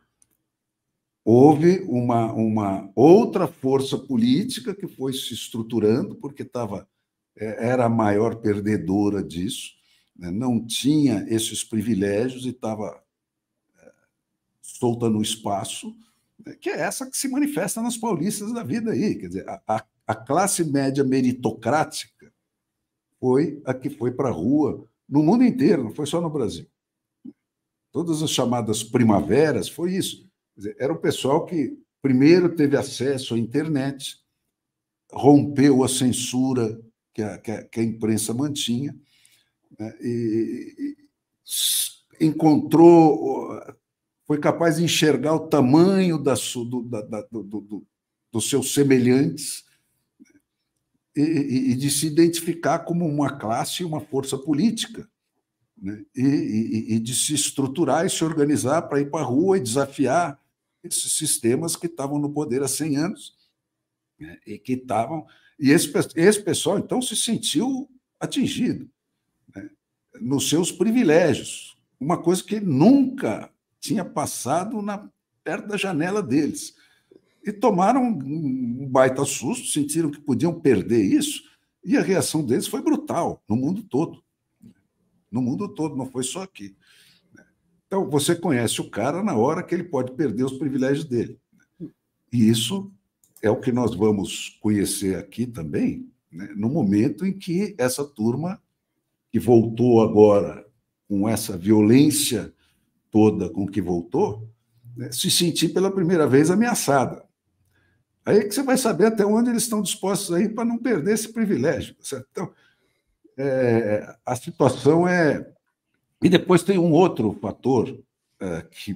houve uma, uma outra força política que foi se estruturando, porque tava, é, era a maior perdedora disso, né, não tinha esses privilégios e estava é, solta no espaço, né, que é essa que se manifesta nas paulistas da vida aí. Quer dizer, a, a classe média meritocrática foi a que foi para a rua no mundo inteiro, não foi só no Brasil. Todas as chamadas primaveras foi isso. Dizer, era o pessoal que primeiro teve acesso à internet, rompeu a censura que a, que a, que a imprensa mantinha, né, e, encontrou, foi capaz de enxergar o tamanho da, do, da, do, do, dos seus semelhantes e, e, e, de se identificar como uma classe e uma força política. Né, e, e de se estruturar e se organizar para ir para a rua e desafiar esses sistemas que estavam no poder há 100 anos né, e que estavam e esse, esse pessoal então se sentiu atingido nos seus privilégios, uma coisa que nunca tinha passado na, perto da janela deles. E tomaram um baita susto, sentiram que podiam perder isso, e a reação deles foi brutal, no mundo todo. No mundo todo, não foi só aqui. Então, você conhece o cara na hora que ele pode perder os privilégios dele. E isso é o que nós vamos conhecer aqui também, né, no momento em que essa turma que voltou agora com essa violência toda com que voltou, né, se sentir pela primeira vez ameaçada. Aí é que você vai saber até onde eles estão dispostos aí para não perder esse privilégio. Tá certo? Então, é, a situação é. E depois tem um outro fator é, que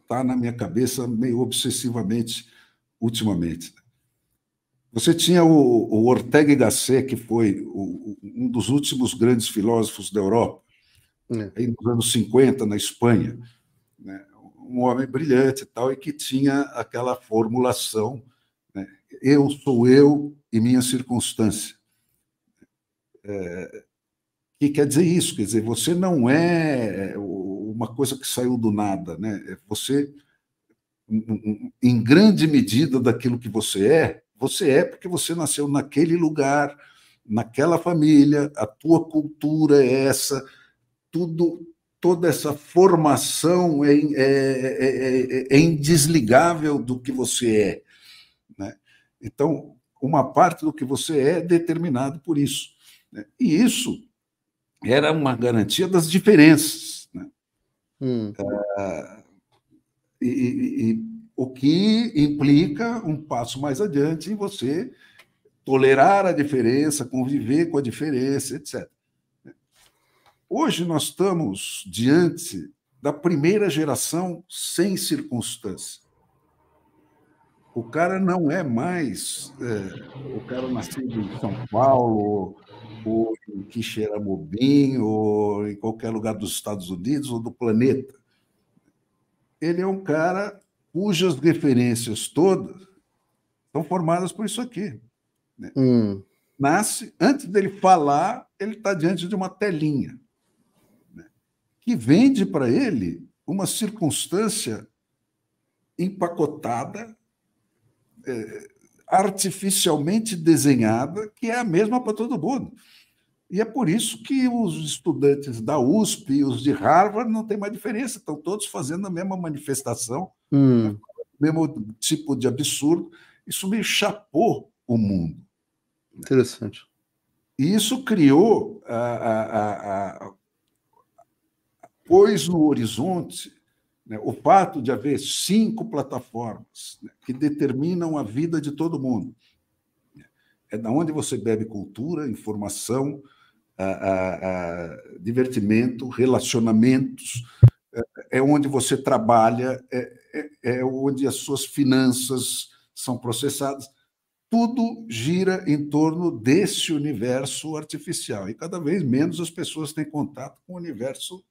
está na minha cabeça meio obsessivamente ultimamente. Né? Você tinha o, o Ortega y Gasset, que foi o, um dos últimos grandes filósofos da Europa, é. aí nos anos 50, na Espanha. Né? Um homem brilhante e tal, e que tinha aquela formulação: né? eu sou eu e minha circunstância. É, que quer dizer isso? Quer dizer, você não é, é uma coisa que saiu do nada, né? É você, em grande medida daquilo que você é, você é porque você nasceu naquele lugar, naquela família, a tua cultura é essa, tudo, toda essa formação é é, é, é, é, é indesligável do que você é. Né? Então, uma parte do que você é é determinado por isso. Né? E isso era uma garantia das diferenças. Né? Hum. Ah, e, e o que implica um passo mais adiante em você tolerar a diferença, conviver com a diferença, etc. Hoje nós estamos diante da primeira geração sem circunstância. O cara não é mais é, o cara nascido em São Paulo, ou em Quixeramobim, ou em qualquer lugar dos Estados Unidos ou do planeta. Ele é um cara cujas referências todas estão formadas por isso aqui. Né? Hum. Nasce, antes dele falar, ele está diante de uma telinha né? que vende para ele uma circunstância empacotada, é, artificialmente desenhada, que é a mesma para todo mundo. E é por isso que os estudantes da USP e os de Harvard não tem mais diferença, estão todos fazendo a mesma manifestação, hum. o mesmo tipo de absurdo. Isso me chapou o mundo. Interessante. E isso criou, a, a, a, no horizonte né, o fato de haver cinco plataformas né, que determinam a vida de todo mundo. É da onde você bebe cultura, informação, a, a divertimento, relacionamentos, é, é onde você trabalha, é, é, é, onde as suas finanças são processadas. Tudo gira em torno desse universo artificial e cada vez menos as pessoas têm contato com o universo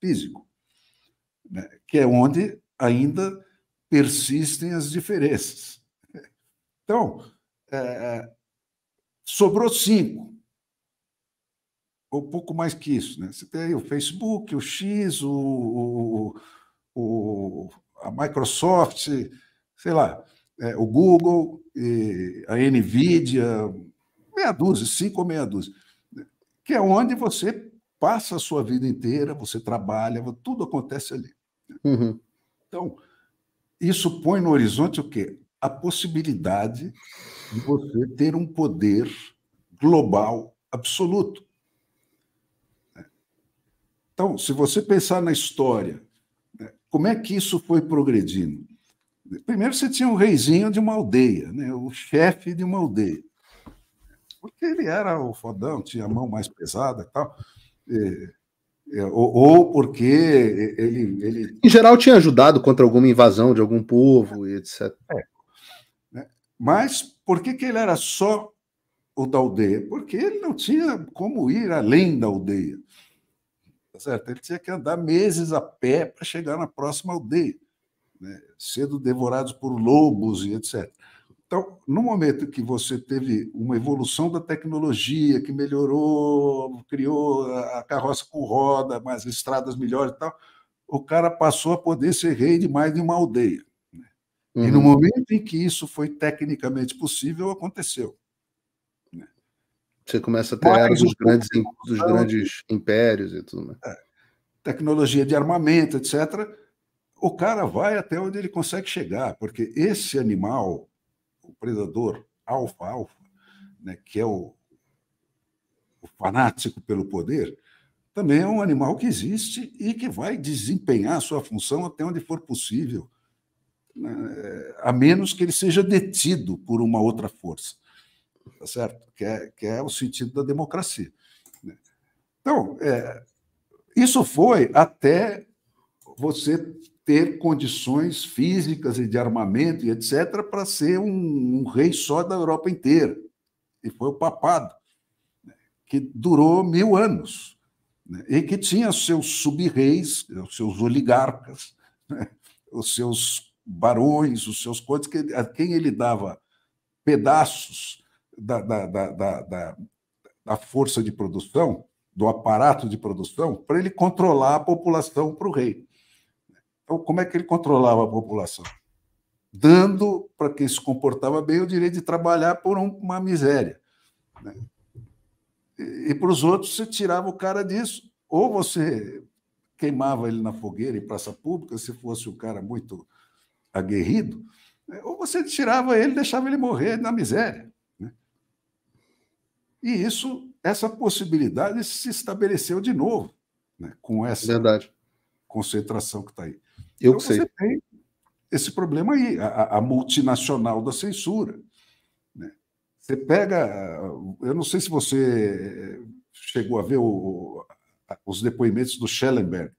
físico, né? que é onde ainda persistem as diferenças. Então, é, é sobrou cinco ou pouco mais que isso. Né? Você tem aí o Facebook, o X, o, o, o a Microsoft, sei lá, é, o Google, a NVIDIA, meia dúzia, cinco ou meia dúzia, né? que é onde você passa a sua vida inteira, você trabalha, tudo acontece ali. Né? Uhum. Então, isso põe no horizonte o quê? A possibilidade de você ter um poder global absoluto. Então, se você pensar na história, né, como é que isso foi progredindo? Primeiro você tinha um reizinho de uma aldeia, né? o chefe de uma aldeia. Porque ele era o fodão, tinha a mão mais pesada e tal. é, é ou, ou, porque ele, ele. Em geral, tinha ajudado contra alguma invasão de algum povo e etc. É. Né, mas por que, que ele era só o da aldeia? Porque ele não tinha como ir além da aldeia tá certo? Ele tinha que andar meses a pé para chegar na próxima aldeia, né? sendo devorados por lobos e etc. Então, no momento que você teve uma evolução da tecnologia, que melhorou, criou a carroça com roda, mais estradas melhores e tal, o cara passou a poder ser rei de mais de uma aldeia. Né? Uhum. E no uhum. momento em que isso foi tecnicamente possível, aconteceu. Você começa a ter a era dos grandes, dos grandes impérios e tudo, né? Tecnologia de armamento, etc. O cara vai até onde ele consegue chegar, porque esse animal, o predador alfa-alfa, né, que é o, o fanático pelo poder, também é um animal que existe e que vai desempenhar a sua função até onde for possível, né, é, a menos que ele seja detido por uma outra força. Tá certo? Que é, que é o sentido da democracia. Né? Então, é, isso foi até você ter condições físicas e de armamento e etc. para ser um, um rei só da Europa inteira. E foi o papado, né? que durou mil anos, né? e que tinha seus sub-reis, os seus oligarcas, né? os seus barões, os seus coisas, que, a quem ele dava pedaços da, da, da, da, da força de produção, do aparato de produção, para ele controlar a população para o rei. Então, como é que ele controlava a população? Dando para quem se comportava bem o direito de trabalhar por uma miséria. Né? E, e para os outros, você tirava o cara disso. Ou você queimava ele na fogueira em praça pública, se fosse um cara muito aguerrido, né? ou você tirava ele deixava ele morrer na miséria. E isso, essa possibilidade se estabeleceu de novo, né, com essa Verdade. concentração que está aí. Eu então, sei. Você tem esse problema aí, a, a multinacional da censura. Né? Você pega, eu não sei se você eh, chegou a ver o, os depoimentos do Schellenberg.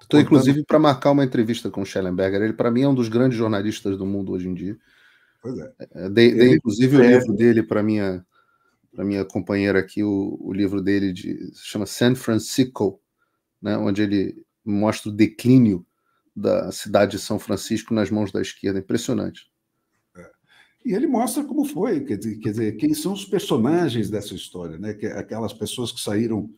Estou, eh, eh, inclusive, para marcar uma entrevista com o Schellenberger. Ele, para mim, é um dos grandes jornalistas do mundo hoje em dia pois é. É, é. Dei, dei inclusive, escreve... o é. livro dele para minha para minha companheira aqui, o, o livro dele de, chama San Francisco, né, onde ele mostra o declínio da cidade de São Francisco nas mãos da esquerda. Impressionante. É. E ele mostra como foi, quer dizer, quer dizer, quem são os personagens dessa história, né? Que, aquelas pessoas que saíram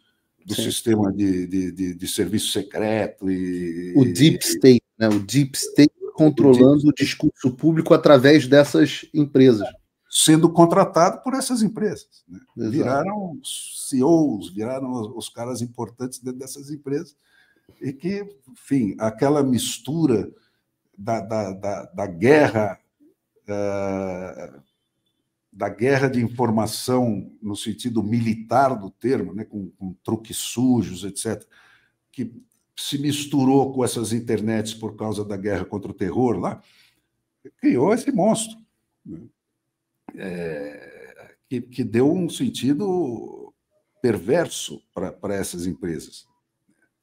do Sim. sistema de, de, de, de, serviço secreto e. O Deep State, né? O Deep State controlando o discurso público através dessas empresas. Sendo contratado por essas empresas. Né? Viraram CEOs, viraram os caras importantes dentro dessas empresas. E que, enfim, aquela mistura da, da, da, da guerra. Uh, da guerra de informação no sentido militar do termo, né, com, com truques sujos, etc., que se misturou com essas internets por causa da guerra contra o terror lá, criou esse monstro, né? é, que, que deu um sentido perverso para essas empresas.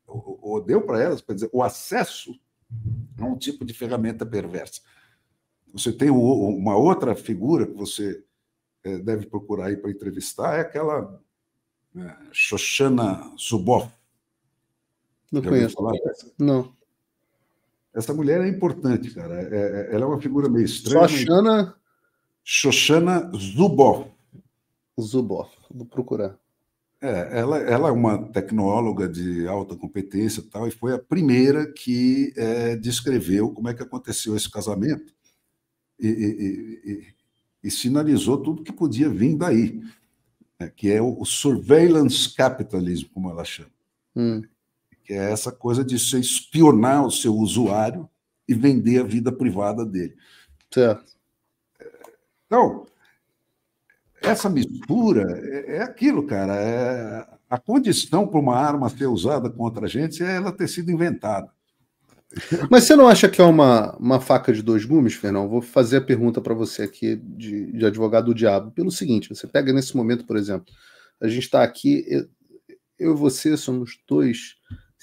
Ou, ou deu para elas, para dizer, o acesso a um tipo de ferramenta perversa. Você tem o, uma outra figura que você é, deve procurar aí para entrevistar, é aquela é, Shoshana Zuboff, não Já conheço. Não. Essa mulher é importante, cara. É, é, ela é uma figura meio estranha. Shoshana. Shoshana Zuboff. Zuboff, vou procurar. É, ela, ela é uma tecnóloga de alta competência e tal, e foi a primeira que é, descreveu como é que aconteceu esse casamento e, e, e, e sinalizou tudo que podia vir daí, né, que é o, o surveillance capitalismo, como ela chama. Hum que é essa coisa de você espionar o seu usuário e vender a vida privada dele. Certo. Então, essa mistura é, é aquilo, cara. É, a condição para uma arma ser usada contra a gente é ela ter sido inventada. Mas você não acha que é uma, uma faca de dois gumes, Fernão? Vou fazer a pergunta para você aqui de, de, advogado do diabo. Pelo seguinte, você pega nesse momento, por exemplo, a gente está aqui, eu, eu e você somos dois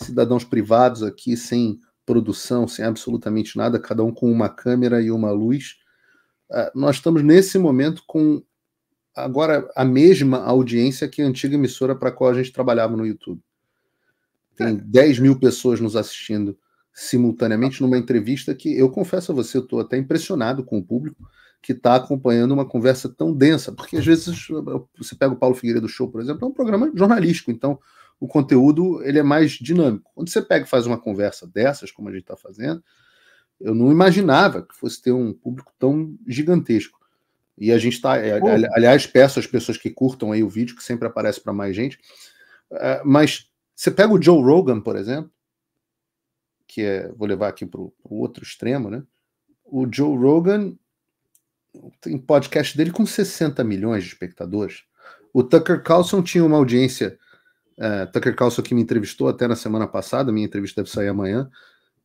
cidadãos privados aqui, sem produção, sem absolutamente nada, cada um com uma câmera e uma luz. Ah, nós estamos nesse momento com agora a mesma audiência que a antiga emissora para a qual a gente trabalhava no YouTube. Tem 10 é. mil pessoas nos assistindo simultaneamente numa entrevista que eu confesso a você, eu estou até impressionado com o público que está acompanhando uma conversa tão densa, porque às vezes você pega o Paulo Figueiredo Show, por exemplo, é um programa jornalístico, então o conteúdo ele é mais dinâmico. Quando você pega e faz uma conversa dessas, como a gente está fazendo, eu não imaginava que fosse ter um público tão gigantesco. E a gente está, é, aliás, peço às pessoas que curtam aí o vídeo, que sempre aparece para mais gente. É, mas você pega o Joe Rogan, por exemplo, que é, vou levar aqui para o outro extremo, né? O Joe Rogan tem podcast dele com 60 milhões de espectadores. O Tucker Carlson tinha uma audiência é, Tucker Carlson que me entrevistou até na semana passada, minha entrevista deve sair amanhã,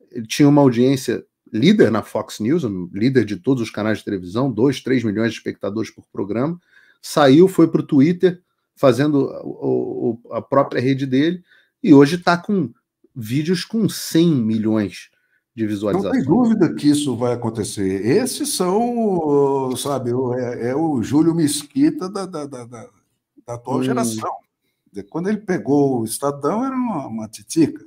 ele tinha uma audiência líder na Fox News, líder de todos os canais de televisão, 2, 3 milhões de espectadores por programa, saiu, foi para o Twitter, fazendo o, o, a própria rede dele, e hoje está com vídeos com 100 milhões de visualização. Não tem dúvida que isso vai acontecer. Esses são, sabe, é, é o Júlio Mesquita da, da, da, da atual hum. geração. Quando ele pegou o Estadão, era uma, uma titica.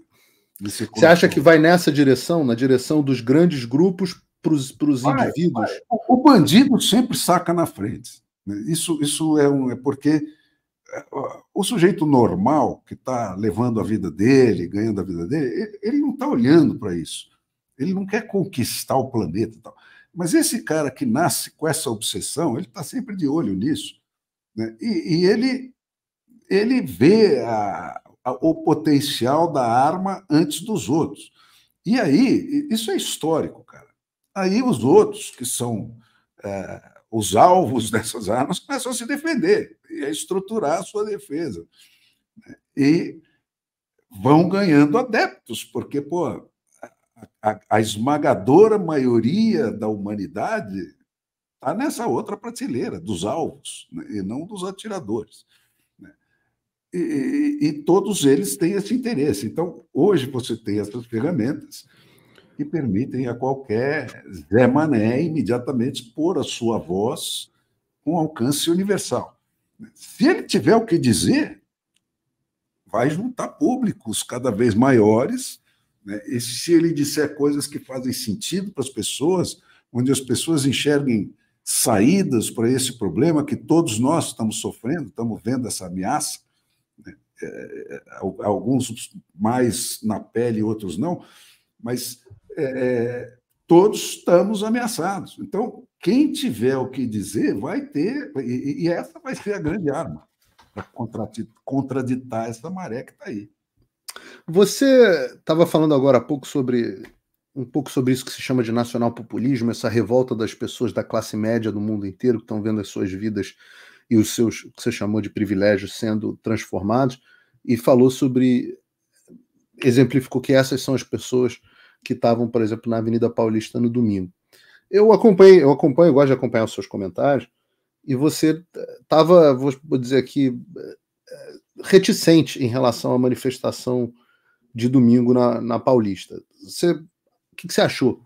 Você acha que vai nessa direção, na direção dos grandes grupos para os indivíduos? Vai. O, o bandido sempre saca na frente. Né? Isso, isso é, um, é porque é, o sujeito normal que está levando a vida dele, ganhando a vida dele, ele não está olhando para isso. Ele não quer conquistar o planeta e tal. Mas esse cara que nasce com essa obsessão, ele está sempre de olho nisso. Né? E, e, ele ele vê a, a, o potencial da arma antes dos outros. E aí, isso é histórico, cara. Aí os outros, que são é, os alvos dessas armas, começam a se defender e a estruturar a sua defesa. Né? E vão ganhando adeptos, porque, pô, a, a esmagadora maioria da humanidade está nessa outra prateleira, dos alvos, né? e não dos atiradores e, e, todos eles têm esse interesse. Então, hoje você tem essas ferramentas que permitem a qualquer Zé Mané imediatamente pôr a sua voz com alcance universal. Se ele tiver o que dizer, vai juntar públicos cada vez maiores. Né? E se ele disser coisas que fazem sentido para as pessoas, onde as pessoas enxerguem saídas para esse problema que todos nós estamos sofrendo, estamos vendo essa ameaça, é, alguns mais na pele, outros não, mas é, todos estamos ameaçados. Então, quem tiver o que dizer vai ter, e, e essa vai ser a grande arma para contraditar essa maré que está aí. Você estava falando agora há pouco sobre um pouco sobre isso que se chama de nacional populismo, essa revolta das pessoas da classe média do mundo inteiro que estão vendo as suas vidas e os seus que você chamou de privilégios sendo transformados e falou sobre exemplificou que essas são as pessoas que estavam, por exemplo, na Avenida Paulista no domingo. Eu acompanho, eu acompanho, eu gosto de acompanhar os seus comentários e você estava, eh, vou dizer aqui, eh, reticente em relação à manifestação de domingo na, na Paulista. Você, o que, que você achou?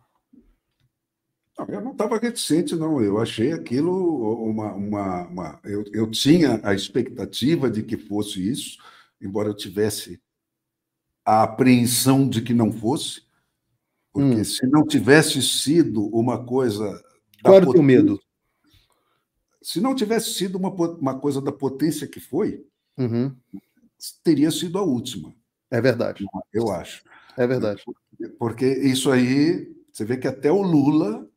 eu não estava reticente, não. Eu achei aquilo uma. uma, uma... Eu, eu tinha a expectativa de que fosse isso, embora eu tivesse a apreensão de que não fosse, porque hum. se não tivesse sido uma coisa. Qual era o medo? Se não tivesse sido uma, uma coisa da potência que foi, uhum. teria sido a última. É verdade. Eu acho. É verdade. Porque isso aí, você vê que até o Lula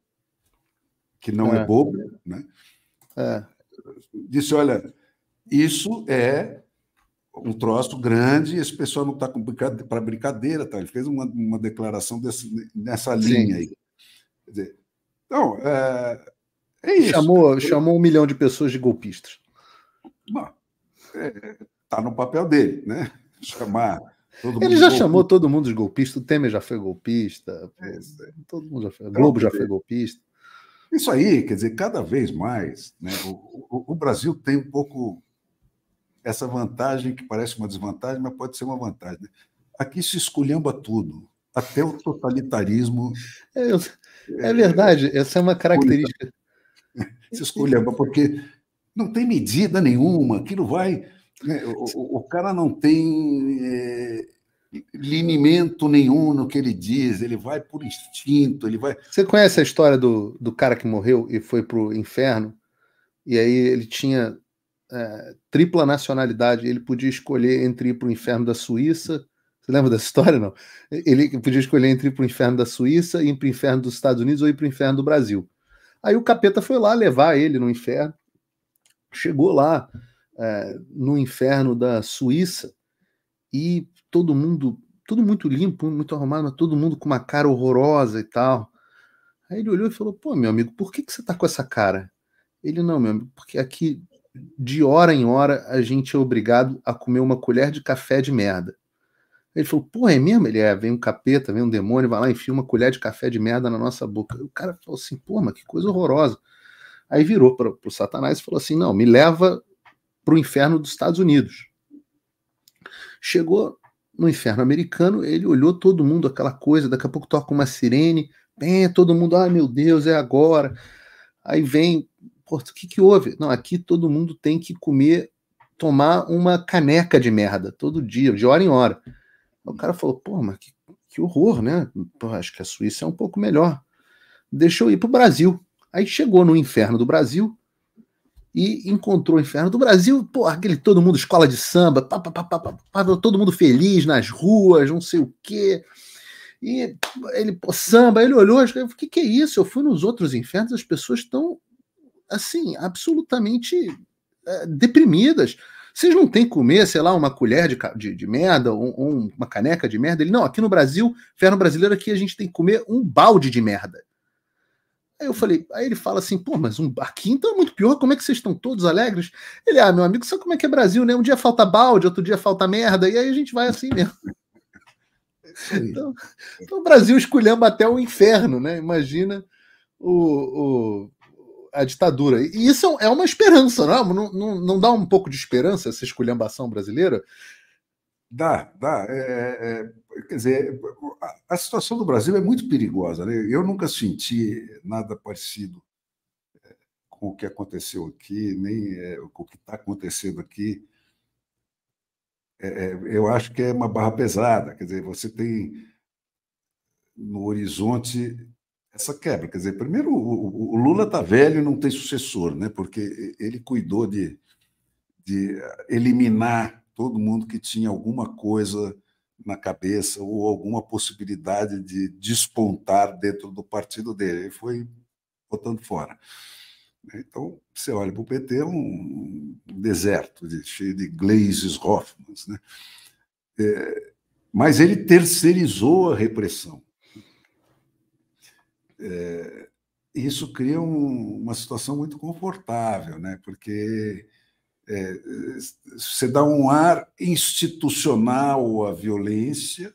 que não é, é bobo, né? É. Disse: olha, isso é um troço grande, esse pessoal não está para brincadeira, tá? Ele fez uma, uma declaração desse, nessa linha Sim. aí. Dizer, então, é, é, isso. Chamou, chamou um milhão de pessoas de golpistas. Está é, no papel dele, né? Chamar. Todo ele já chamou todo mundo de golpista, o Temer já foi golpista, é, todo mundo já foi, o então, Globo já foi golpista. Isso aí, quer dizer, cada vez mais, né, o, o, o Brasil tem um pouco essa vantagem que parece uma desvantagem, mas pode ser uma vantagem. Né? Aqui se esculhamba tudo, até o totalitarismo. É, é verdade, essa é uma característica. Se esculhamba, porque não tem medida nenhuma, aquilo vai. Né? O, o, o, cara não tem é, linimento nenhum no que ele diz, ele vai por instinto, ele vai. Você conhece a história do, do cara que morreu e foi pro inferno? E aí ele tinha é, tripla nacionalidade, ele podia escolher entre ir pro inferno da Suíça. Você lembra dessa história, não? Ele podia escolher entre ir pro inferno da Suíça, ir pro inferno dos Estados Unidos ou ir pro inferno do Brasil. Aí o capeta foi lá levar ele no inferno. Chegou lá é, no inferno da Suíça e todo mundo, tudo muito limpo, muito arrumado, mas todo mundo com uma cara horrorosa e tal. Aí ele olhou e falou: Pô, meu amigo, por que, que você tá com essa cara? Ele, não, meu amigo, porque aqui de hora em hora a gente é obrigado a comer uma colher de café de merda. Ele falou, porra, é mesmo? Ele é, vem um capeta, vem um demônio, vai lá, enfia uma colher de café de merda na nossa boca. O cara falou assim, pô, mas que coisa horrorosa. Aí virou para o Satanás e falou assim: não, me leva para o inferno dos Estados Unidos. Chegou no inferno americano, ele olhou todo mundo, aquela coisa, daqui a pouco toca uma sirene, é, todo mundo, ah, meu Deus, é agora. Aí vem, o que, que houve? Não, aqui todo mundo tem que comer, tomar uma caneca de merda todo dia, de hora em hora. O cara falou, pô, mas que, que horror, né? Pô, acho que a Suíça é um pouco melhor. Deixou ir para o Brasil. Aí chegou no inferno do Brasil, e encontrou o inferno do Brasil, pô, aquele todo mundo escola de samba, pá, pá, pá, todo mundo feliz nas ruas, não sei o quê. E ele, pô, samba, ele olhou, o que, que é isso? Eu fui nos outros infernos, as pessoas estão, assim, absolutamente é, deprimidas. Vocês não têm que comer, sei lá, uma colher de, de, de merda ou, ou, uma caneca de merda? Ele, não, aqui no Brasil, inferno brasileiro, aqui a gente tem que comer um balde de merda. Aí eu falei, aí ele fala assim, pô, mas um, aqui então é muito pior, como é que vocês estão todos alegres? Ele, ah, meu amigo, sabe como é que é Brasil, né? Um dia falta balde, outro dia falta merda, e aí a gente vai assim mesmo. Então, então o Brasil esculhamba até o inferno, né? Imagina o, o a ditadura. E isso é uma esperança, não, é? não, não, não dá um pouco de esperança essa esculhambação brasileira? Dá, dá. É, é, é Quer dizer, a situação do Brasil é muito perigosa. Né? Eu nunca senti nada parecido eh, com o que aconteceu aqui, nem é, com o que está acontecendo aqui. É, é, eu acho que é uma barra pesada. Quer dizer, você tem no horizonte essa quebra. Quer dizer, primeiro, o, o Lula está velho e não tem sucessor, né? porque ele cuidou de, de eliminar todo mundo que tinha alguma coisa na cabeça ou alguma possibilidade de despontar dentro do partido dele. Ele foi botando fora. Então, você olha para o PT, é um deserto de, cheio de glazes Hoffmans. Né? É, mas ele terceirizou a repressão. É, isso cria um, uma situação muito confortável, né? porque é, você dá um ar institucional à violência,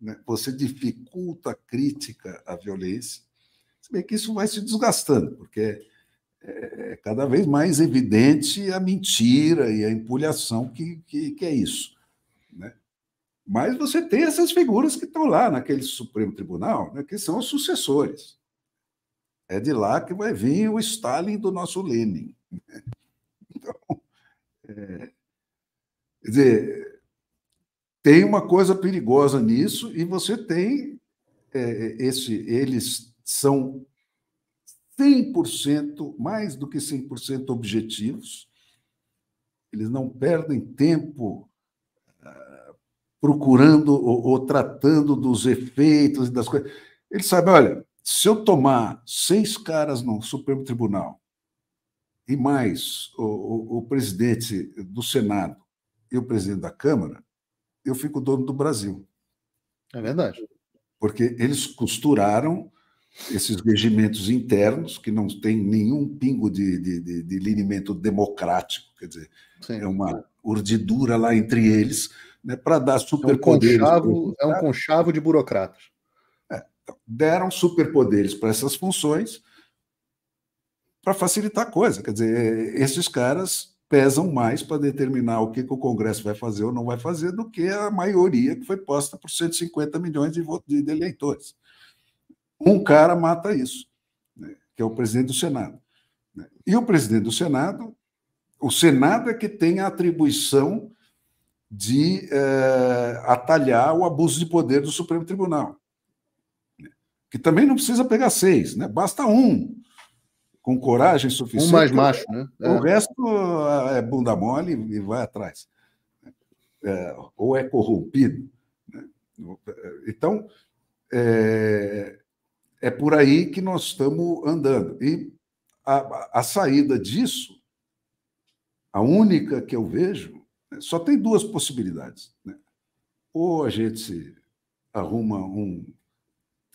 né? você dificulta a crítica à violência, se bem que isso vai se desgastando, porque é, é cada vez mais evidente a mentira e a empulhação que, que, que é isso. Né? Mas você tem essas figuras que estão lá naquele Supremo Tribunal, né, que são os sucessores. É de lá que vai vir o Stalin do nosso Lenin. Né? Então, é, quer dizer, tem uma coisa perigosa nisso e você tem é, esse, eles são 100%, mais do que 100% objetivos. Eles não perdem tempo ah, procurando ou, ou, tratando dos efeitos e das coisas. Eles sabem, olha, se eu tomar seis caras no Supremo Tribunal e mais, o, o, o presidente do Senado e o presidente da Câmara, eu fico dono do Brasil. É verdade. Porque eles costuraram esses regimentos internos, que não tem nenhum pingo de, de, de, de linimento democrático, quer dizer, Sim. é uma urdidura lá entre eles, né, para dar superpoderes. É um conchavo, é um conchavo de burocratas. É, então, deram superpoderes para essas funções para facilitar a coisa. Quer dizer, é, esses caras pesam mais para determinar o que, que, o Congresso vai fazer ou não vai fazer do que a maioria que foi posta por 150 milhões de, votos, de eleitores. Um cara mata isso, né, que é o presidente do Senado. Né. E o presidente do Senado, o Senado é que tem a atribuição de é, atalhar o abuso de poder do Supremo Tribunal, né, que também não precisa pegar seis, né? basta um com coragem suficiente. Um mais macho, né? É. O resto ah, é bunda mole e vai atrás. É, ou é corrompido. Né? Então, é, é, por aí que nós estamos andando. E a, a saída disso, a única que eu vejo, né? só tem duas possibilidades. Né? Ou a gente arruma um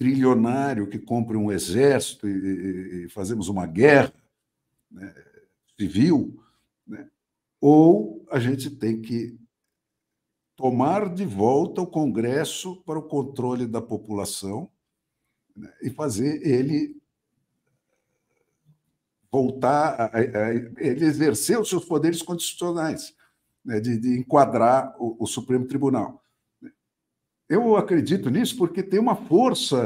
trilionário que compre um exército e, e fazemos uma guerra né, civil, né, ou a gente tem que tomar de volta o Congresso para o controle da população né, e fazer ele voltar a, a, a, ele exercer os seus poderes constitucionais, né, de, de, enquadrar o, o, Supremo Tribunal eu acredito nisso porque tem uma força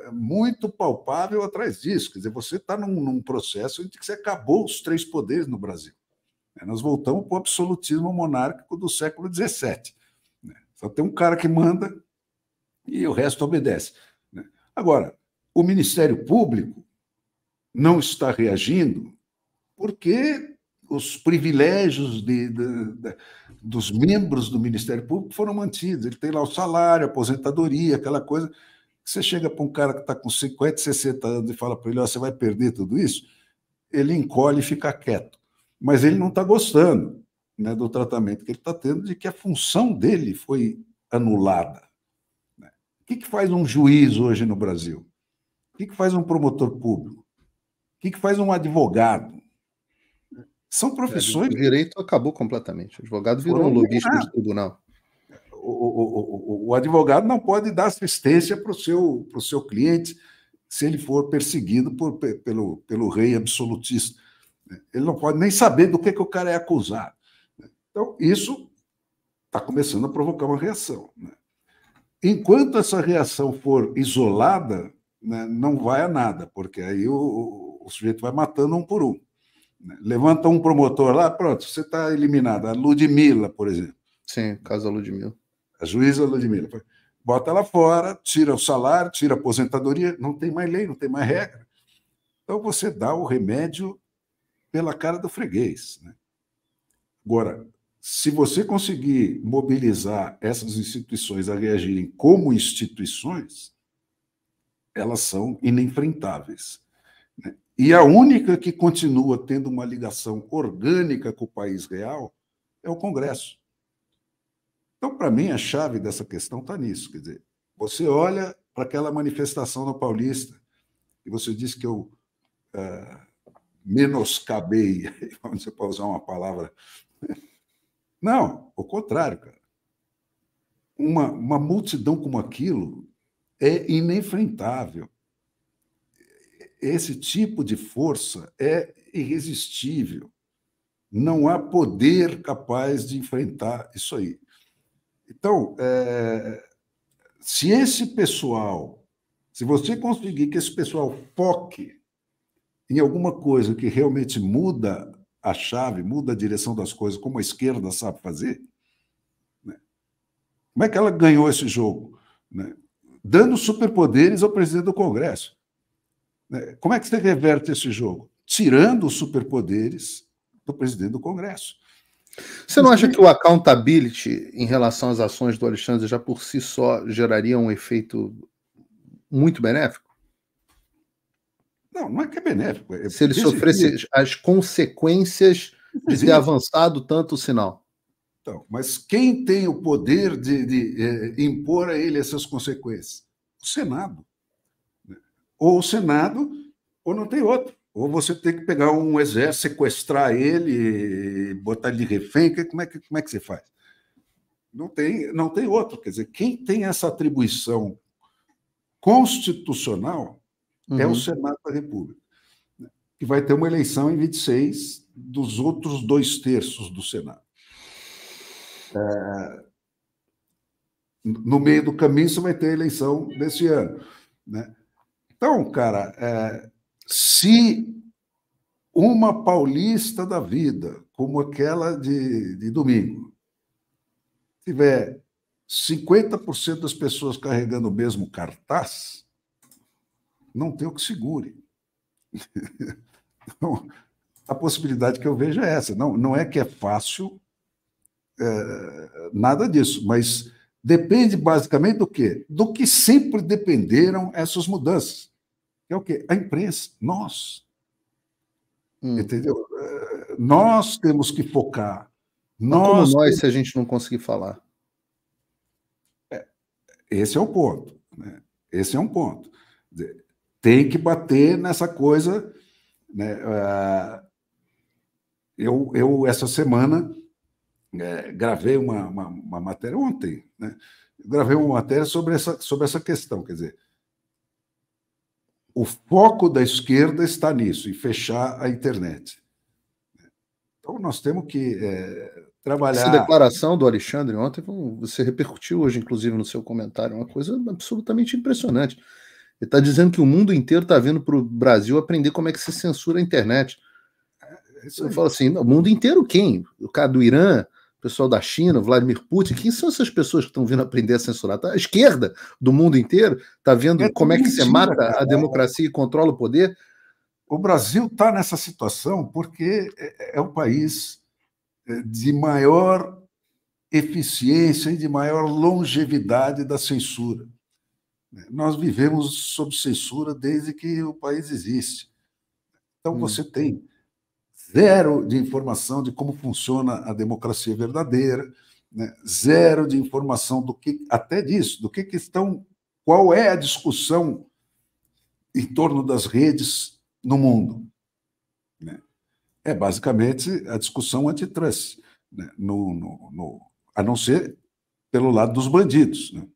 eh, muito palpável atrás disso. Quer dizer, você está num, num, processo em que você acabou os três poderes no Brasil. Né? Nós voltamos para o absolutismo monárquico do século XVII. Né? Só tem um cara que manda e o resto obedece. Né? Agora, o Ministério Público não está reagindo porque os privilégios de, de, de, dos membros do Ministério Público foram mantidos. Ele tem lá o salário, a aposentadoria, aquela coisa. Você chega para um cara que está com 50, 60 anos e fala para ele: oh, você vai perder tudo isso? Ele encolhe e fica quieto. Mas ele não está gostando né, do tratamento que ele está tendo, de que a função dele foi anulada. Né. O que, que faz um juiz hoje no Brasil? O que, que faz um promotor público? O que, que faz um advogado? São é, profissões. O direito acabou completamente. O advogado virou um lobista do tribunal. O, o, o, o, advogado não pode dar assistência para o seu, seu cliente se ele for perseguido por, pelo, pelo rei absolutista. Ele não pode nem saber do que, que o cara é acusado. Então, isso está começando a provocar uma reação. Né? Enquanto essa reação for isolada, né, não vai a nada, porque aí o, o sujeito vai matando um por um. Né? Levanta um promotor lá, pronto, você está eliminado. A Ludmilla, por exemplo. Sim, caso da Ludmilla. A juíza Ludmilla. Bota ela fora, tira o salário, tira a aposentadoria, não tem mais lei, não tem mais regra. Então você dá o remédio pela cara do freguês. Né? Agora, se você conseguir mobilizar essas instituições a reagirem como instituições, elas são inenfrentáveis. Né? E a única que continua tendo uma ligação orgânica com o país real é o Congresso. Então, para mim, a chave dessa questão está nisso. Quer dizer, você olha para aquela manifestação na Paulista e você diz que eu uh, menoscabei, vamos dizer, para usar uma palavra. Não, ao contrário, cara. Uma, uma multidão como aquilo é inenfrentável esse tipo de força é irresistível. Não há poder capaz de enfrentar isso aí. Então, é, se esse pessoal, se você conseguir que esse pessoal foque em alguma coisa que realmente muda a chave, muda a direção das coisas, como a esquerda sabe fazer, né? como é que ela ganhou esse jogo? Né? Dando superpoderes ao presidente do Congresso. Né? Como é que você reverte esse jogo? Tirando os superpoderes do presidente do Congresso. Você não acha que o accountability em relação às ações do Alexandre já por si só geraria um efeito muito benéfico? Não, não é que é benéfico. É... Se ele sofresse as consequências de ter avançado tanto o sinal. Então, mas quem tem o poder de, de, de eh, impor a ele essas consequências? O Senado ou o Senado, ou não tem outro. Ou você tem que pegar um exército, sequestrar ele, botar ele de refém, como é que, como é que você faz? Não tem, não tem outro. Quer dizer, quem tem essa atribuição constitucional uhum. é o uhum. Senado da República, que vai ter uma eleição em 26 dos outros dois terços do Senado. É, no meio do caminho, você vai ter a eleição desse ano. Né? Então, cara, é, se uma paulista da vida, como aquela de, de domingo, tiver 50% das pessoas carregando o mesmo cartaz, não tem o que segure. então, a possibilidade que eu vejo é essa. Não, não é que é fácil, é, nada disso, mas depende basicamente do quê? Do que sempre dependeram essas mudanças é o quê? A imprensa, nós. Hum. Entendeu? Eh, nós temos que focar. Nós, como nós, temos... se a gente não conseguir falar. É, esse é o ponto. Né? Esse é um ponto. Tem que bater nessa coisa. Né? Eh, eu, eu essa semana, eh, gravei uma, uma, uma, matéria ontem, né? gravei uma matéria sobre essa, sobre essa questão. Quer dizer, o foco da esquerda está nisso, e fechar a internet. Então, nós temos que é, trabalhar. Essa declaração do Alexandre ontem, você repercutiu hoje, inclusive, no seu comentário, uma coisa absolutamente impressionante. Ele está dizendo que o mundo inteiro está vindo para o Brasil aprender como é que se censura a internet. É, é Eu falo assim: o mundo inteiro quem? O cara do Irã, pessoal da China, Vladimir Putin, quem são essas pessoas que estão vindo aprender a censurar? Tá? A esquerda do mundo inteiro está vendo é como é que você mata cara. a democracia e controla o poder. O Brasil está nessa situação porque é o é país é, de maior eficiência e de maior longevidade da censura. Nós vivemos sob censura desde que o país existe. Então, hum. você tem zero de informação de como funciona a democracia verdadeira, né? zero de informação do que até disso, do que, que estão, qual é a discussão em torno das redes no mundo. Né? É basicamente a discussão antitrust, né? no, no, no, a não ser pelo lado dos bandidos. Né?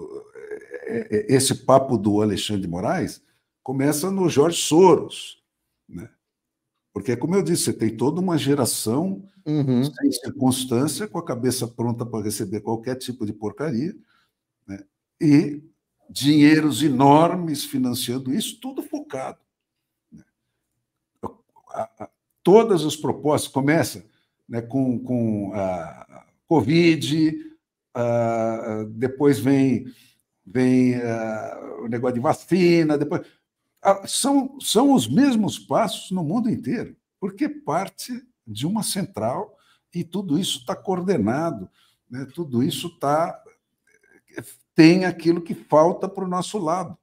É, é, é, esse papo do Alexandre de Moraes começa no Jorge Soros, né? Porque, como eu disse, você tem toda uma geração uhum. sem circunstância, com a cabeça pronta para receber qualquer tipo de porcaria, né? e dinheiros enormes financiando isso, tudo focado. Né? Todas as propostas começam né, com, com a Covid, a, depois vem, vem a, o negócio de vacina, depois ah, são, são os mesmos passos no mundo inteiro, porque parte de uma central e tudo isso está coordenado, né? tudo isso tá, eh, tem aquilo que falta para o nosso lado.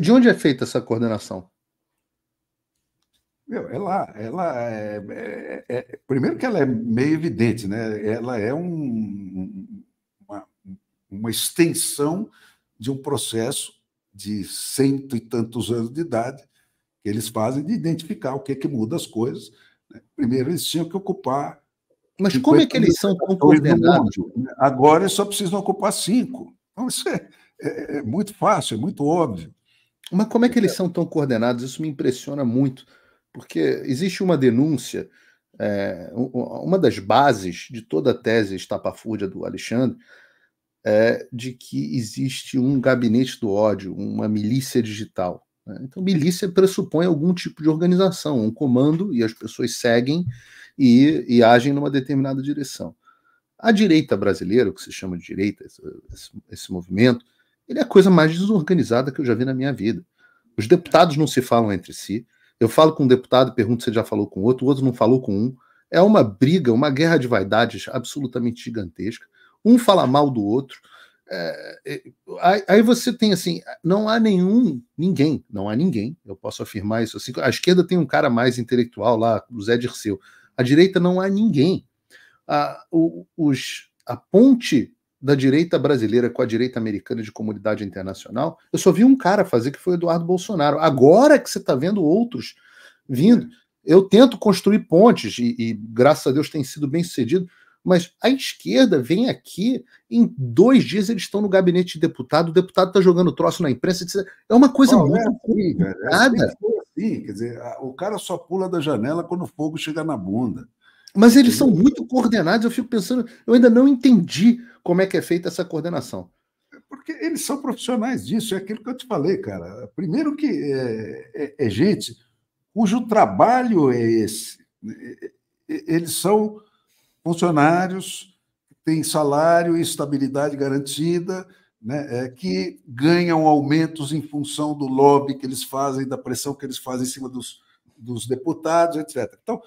De onde é feita essa coordenação? Meu, ela, é ela é, é, é, é, primeiro que ela é meio evidente, né? Ela é um, uma, uma extensão de um processo de cento e tantos anos de idade que eles fazem de identificar o que é que muda as coisas. Né? Primeiro, eles tinham que ocupar. Mas como é que eles são tão coordenados? Né? Agora eles só precisam ocupar cinco. Então, isso é, é, é muito fácil, é muito óbvio. Mas como é que eles são tão coordenados? Isso me impressiona muito, porque existe uma denúncia, é, uma das bases de toda a tese estapafúrdia do Alexandre é, de que existe um gabinete do ódio, uma milícia digital. Né? Então, milícia pressupõe algum tipo de organização, um comando, e as pessoas seguem e, e agem numa determinada direção. A direita brasileira, o que se chama de direita, esse, esse, esse movimento, ele é a coisa mais desorganizada que eu já vi na minha vida. Os deputados não se falam entre si. Eu falo com um deputado, pergunto se ele já falou com outro, o outro não falou com um. É uma briga, uma guerra de vaidades absolutamente gigantesca um fala mal do outro. É, aí você tem assim, não há nenhum, ninguém, não há ninguém, eu posso afirmar isso assim. A esquerda tem um cara mais intelectual lá, o Zé Dirceu. A direita não há ninguém. A, os, a ponte da direita brasileira com a direita americana de comunidade internacional, eu só vi um cara fazer que foi o Eduardo Bolsonaro. Agora que você está vendo outros vindo, eu tento construir pontes e, e graças a Deus tem sido bem sucedido mas a esquerda vem aqui, em dois dias eles estão no gabinete de deputado, o deputado está jogando troço na imprensa. É uma coisa Não, é muito assim, é assim, complicada. É assim, quer dizer, o cara só pula da janela quando o fogo chega na bunda. Mas eles são muito coordenados, eu fico pensando, eu ainda não entendi como é que é feita essa coordenação. É porque eles são profissionais disso, é aquilo que eu te falei, cara. Primeiro que é, é, é gente cujo trabalho é esse. Eles são funcionários que têm salário e estabilidade garantida, né, é, que ganham aumentos em função do lobby que eles fazem, da pressão que eles fazem em cima dos, dos deputados, etc. Então,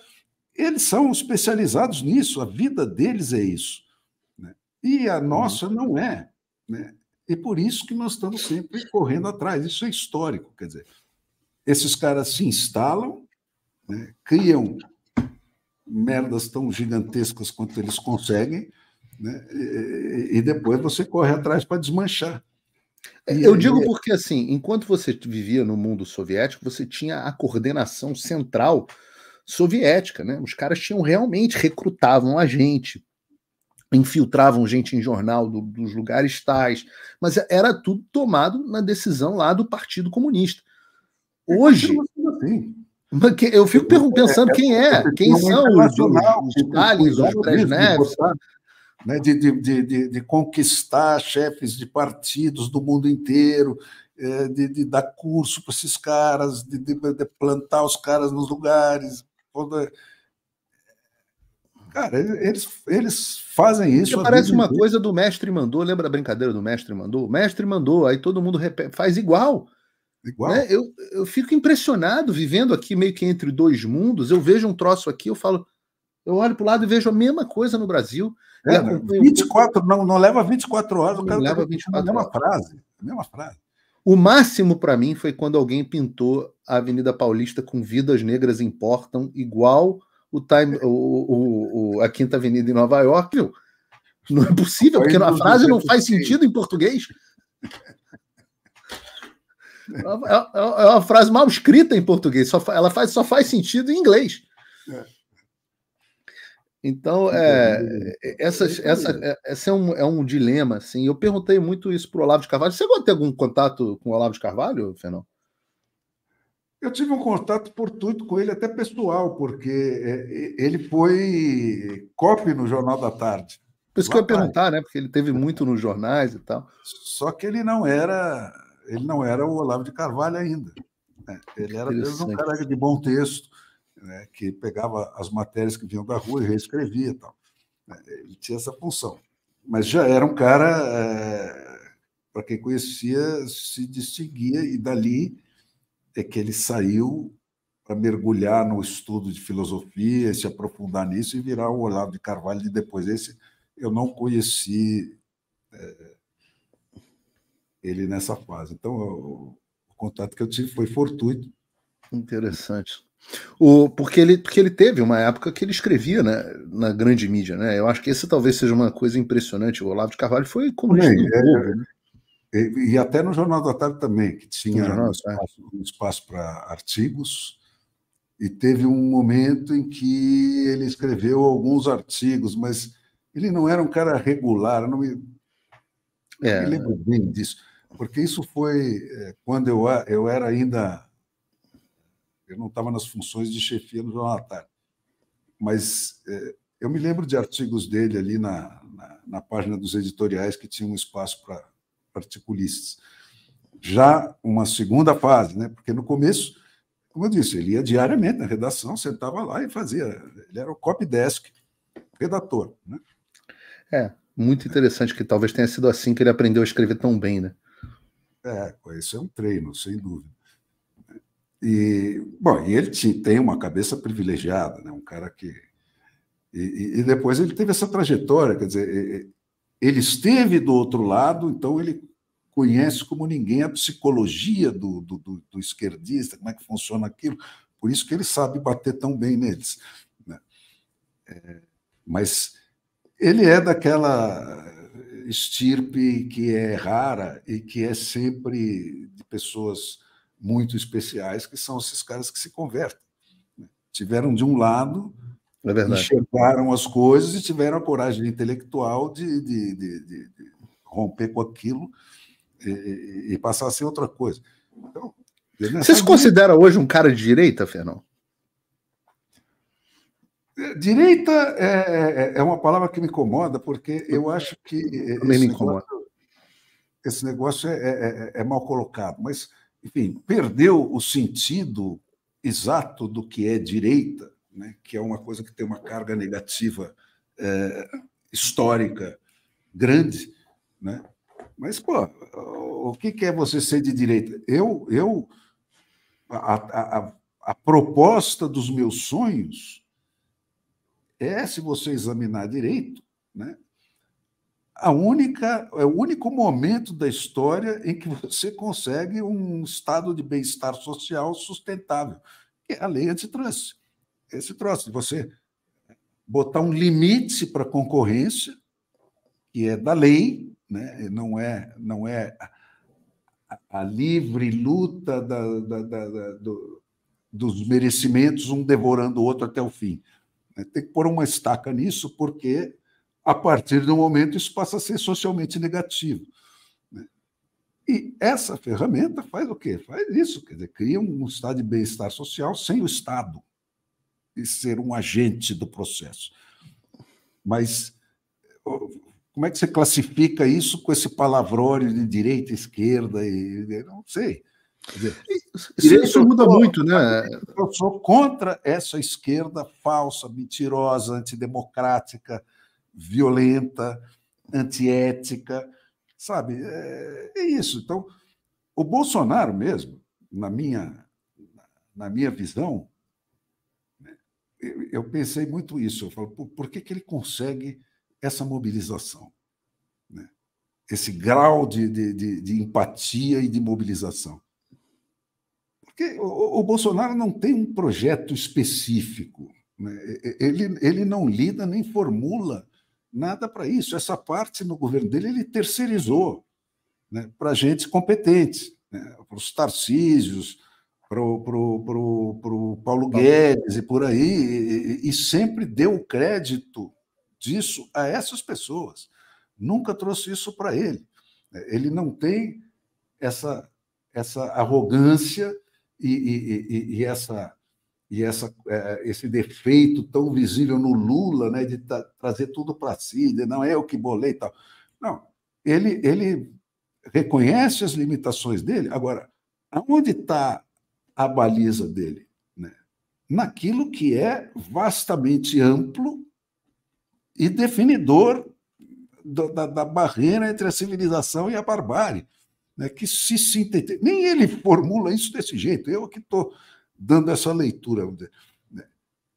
eles são especializados nisso, a vida deles é isso. Né? E a uhum. nossa não é. Né? E por isso que nós estamos sempre correndo atrás. Isso é histórico, quer dizer, esses caras se instalam, né? criam merdas tão gigantescas quanto eles conseguem, né? e, e depois você corre atrás para desmanchar. É, e, Eu digo porque, assim, enquanto você vivia no mundo soviético, você tinha a coordenação central soviética, né? Os caras tinham realmente recrutavam a gente, infiltravam gente em jornal do, dos lugares tais, mas é, era tudo tomado na decisão lá do Partido Comunista. Hoje, é eu fico é, pensando é quem é, quem são os Stalin, os né? De, de, de, de, conquistar chefes de partidos do mundo inteiro, é, de, dar curso para esses caras, de, plantar os caras nos lugares. Cara, eles, eles fazem isso. parece uma coisa do mestre mandou, lembra a brincadeira do mestre mandou? O mestre mandou, aí todo mundo faz igual. Igual. Né? Eu, eu fico impressionado vivendo aqui meio que entre dois mundos. Eu vejo um troço aqui, eu falo, eu olho para o lado e vejo a mesma coisa no Brasil. É, 24, não, não leva 24 horas, o cara tá leva 24 a mesma horas. frase. A mesma frase. O máximo para mim foi quando alguém pintou a Avenida Paulista com vidas negras importam, igual o time, o, o, o, a Quinta Avenida em Nova York. Não é possível, porque a frase não faz sentido em português. É uma, é, é uma frase mal escrita em português, só, ela faz, só faz sentido em inglês. É. Então, é, essas, essa, é, esse é um, é um dilema. Assim. Eu perguntei muito isso para o Olavo de Carvalho. Você gosta de ter algum contato com o Olavo de Carvalho, Fernão? Eu tive um contato fortuito com ele, até pessoal, porque ele foi copy no Jornal da Tarde. Por isso que eu ia perguntar, né? Porque ele teve muito nos jornais e tal. Só que ele não era ele não era o Olavo de Carvalho ainda. Né? Ele era mesmo um cara de bom texto, né? que pegava as matérias que vinham da rua e reescrevia tal. Né? Ele tinha essa função. Mas já era um cara, é, eh, para quem conhecia, se distinguia, e dali é que ele saiu para mergulhar no estudo de filosofia, se aprofundar nisso e virar o Olavo de Carvalho E depois. Esse eu não conheci. É, ele nessa fase. Então, o, contato que eu tive foi fortuito. Interessante. O, porque, ele, porque ele teve uma época que ele escrevia né, na grande mídia, né? Eu acho que esse talvez seja uma coisa impressionante. O Olavo de Carvalho foi como. É, né? é, e, e, até no Jornal da Tarde também, que tinha jornal, um é. espaço, um espaço para artigos, e teve um momento em que ele escreveu alguns artigos, mas ele não era um cara regular, não me, é. não me lembro bem disso porque isso foi é, quando eu, eu era ainda. Eu não estava nas funções de chefia no Jornal da Tarde, mas é, eu me lembro de artigos dele ali na, na, na página dos editoriais que tinha um espaço para articulistas. Já uma segunda fase, né? porque no começo, como eu disse, ele ia diariamente na redação, sentava lá e fazia. Ele era o copy desk, redator. Né? É, muito interessante que talvez tenha sido assim que ele aprendeu a escrever tão bem, né? É, isso é um treino, sem dúvida. E, bom, e ele tinha, tem uma cabeça privilegiada, né? um cara que. E, e depois ele teve essa trajetória, quer dizer, ele esteve do outro lado, então ele conhece como ninguém a psicologia do, do, do, do esquerdista, como é que funciona aquilo, por isso que ele sabe bater tão bem neles. Né? É, mas ele é daquela estirpe que é rara e que é sempre de pessoas muito especiais, que são esses caras que se convertem. Né? Tiveram de um lado, é enxergaram as coisas e tiveram a coragem intelectual de, de, de, de romper com aquilo e, e, passar a ser outra coisa. Então, Você se considera hoje um cara de direita, Fernão? Direita é, é, é, uma palavra que me incomoda, porque eu acho que. Também me incomoda. Negócio, esse negócio é, é, é, é, mal colocado, mas, enfim, perdeu o sentido exato do que é direita, né? que é uma coisa que tem uma carga negativa é, histórica grande, né? Mas, pô, o que, que é você ser de direita? Eu, eu a, a, a proposta dos meus sonhos é, se você examinar direito, né, a única, é o único momento da história em que você consegue um estado de bem-estar social sustentável, que é a lei antitrust. Esse troço de você botar um limite para a concorrência, que é da lei, né? não é, não é a, livre luta da, da, da, do, dos merecimentos, um devorando o outro até o fim. Né? Tem que pôr uma estaca nisso, porque a partir do momento isso passa a ser socialmente negativo. Né? E essa ferramenta faz o quê? Faz isso, quer dizer, cria um estado de bem-estar social sem o Estado e ser um agente do processo. Mas como é que você classifica isso com esse palavrório de direita, esquerda? E, não sei. Dizer, isso, muda sou, muito, né? Eu sou contra essa esquerda falsa, mentirosa, antidemocrática, violenta, antiética, sabe? É, é isso. Então, o Bolsonaro mesmo, na minha, na minha visão, né, eu, eu pensei muito isso. Eu falo, por, por que, que ele consegue essa mobilização? Né? Esse grau de, de, de, de empatia e de mobilização. Porque o, o Bolsonaro não tem um projeto específico. Né? Ele, ele não lida nem formula nada para isso. Essa parte no governo dele ele terceirizou né, para gente competente, né, para os Tarcísios, para o pro, pro, pro Paulo Guedes e por aí, e, e sempre deu crédito disso a essas pessoas. Nunca trouxe isso para ele. Ele não tem essa, essa arrogância e, e, e essa, e essa, é, esse defeito tão visível no Lula, né, de tra trazer tudo para si, de não é o que bolei e tal. Não, ele, ele reconhece as limitações dele. Agora, aonde está a baliza dele? Né? Naquilo que é vastamente amplo e definidor do, da, da barreira entre a civilização e a barbárie né, que se sintetiza. Nem ele formula isso desse jeito, eu que estou dando essa leitura. Né.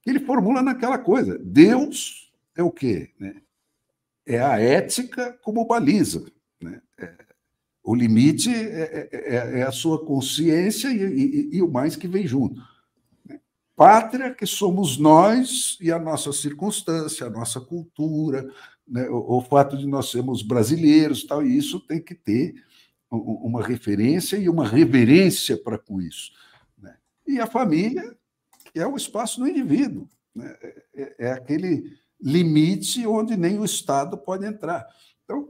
Ele formula naquela coisa: Deus é o quê? Né? É a ética como baliza. Né? É, o limite é, é, é, a sua consciência e o mais que vem junto pátria que somos nós e a nossa circunstância, a nossa cultura, né? o, o, fato de nós sermos brasileiros, tal, e isso tem que ter uma referência e uma reverência para com isso. Né? E a família, que é o espaço do indivíduo, né? é, é, é aquele limite onde nem o Estado pode entrar. Então,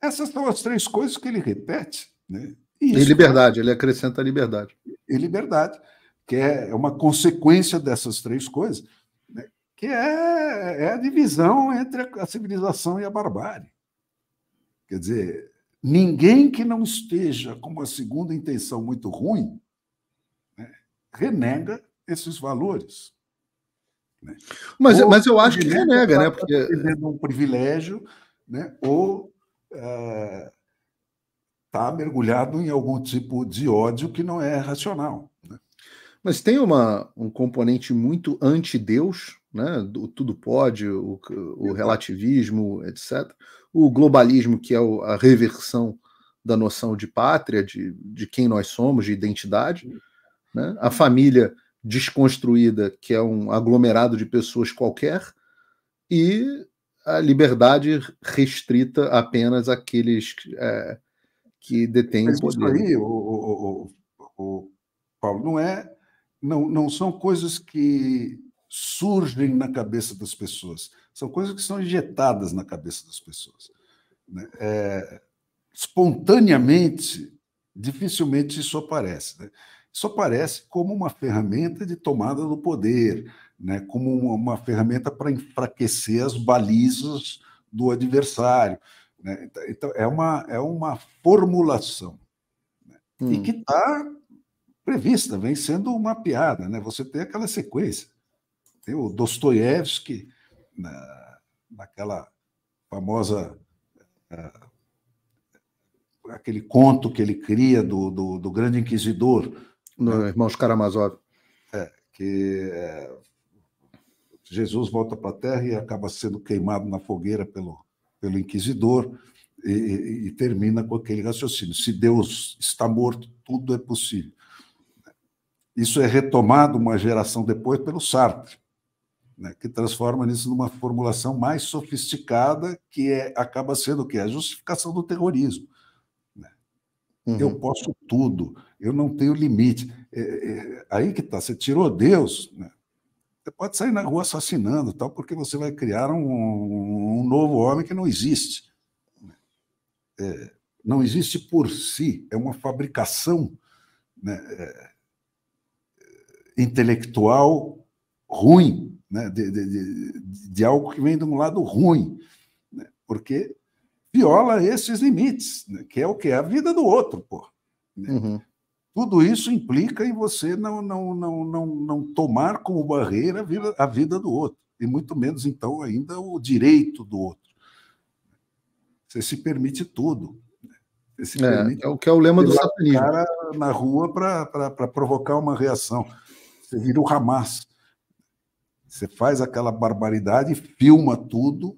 essas são as três coisas que ele repete. Né? Isso, e liberdade, ele acrescenta a liberdade. E liberdade, que é, é uma consequência dessas três coisas, né? que é, é a divisão entre a civilização e a barbárie. Quer dizer, Ninguém que não esteja com uma segunda intenção muito ruim né, renega esses valores. Né? Mas, mas eu acho que renega, né? Porque é está um privilégio, né? Ou está eh, uh, mergulhado em algum tipo de ódio que não é racional. Né? Mas tem uma, um componente muito anti-Deus, né? tudo pode, o, o relativismo, etc o globalismo, que é a reversão da noção de pátria, de, de quem nós somos, de identidade, né? a família desconstruída, que é um aglomerado de pessoas qualquer, e a liberdade restrita apenas àqueles é, que detêm o poder. Isso aí, o, o, o, Paulo, não é, não, não são coisas que surgem na cabeça das pessoas são coisas que são injetadas na cabeça das pessoas. Né? É, espontaneamente, dificilmente isso aparece. Né? Isso aparece como uma ferramenta de tomada do poder, né? como uma, uma ferramenta para enfraquecer as balizas do adversário. Né? Então, então é uma, é uma formulação. Né? Hum. E que está prevista, vem sendo uma piada. Né? Você tem aquela sequência. Tem o Dostoiévski na, naquela famosa. Uh, aquele conto que ele cria do, do, do grande inquisidor. No né? Irmãos Karamazov. É, que é, Jesus volta para a terra e acaba sendo queimado na fogueira pelo, pelo inquisidor e, e, e, termina com aquele raciocínio: se Deus está morto, tudo é possível. Isso é retomado uma geração depois pelo Sartre, né, que transforma nisso numa formulação mais sofisticada, que é, acaba sendo o quê? A justificação do terrorismo. Né? Uhum. Eu posso tudo, eu não tenho limite. É, é, aí que está, você tirou Deus, né? você pode sair na rua assassinando, tal, porque você vai criar um, um novo homem que não existe. Né? É, não existe por si, é uma fabricação né? é, é, intelectual ruim, né, de, de, de, algo que vem de um lado ruim, né, porque viola esses limites, né, que é o que? É a vida do outro, pô. Né? Uhum. Tudo isso implica em você não, não, não, não, não tomar como barreira a vida, a vida do outro, e muito menos, então, ainda o direito do outro. Você se permite tudo. Né? é, é o que é o lema do satanismo. cara na rua para provocar uma reação. Você vira o Hamas. Você faz aquela barbaridade, filma tudo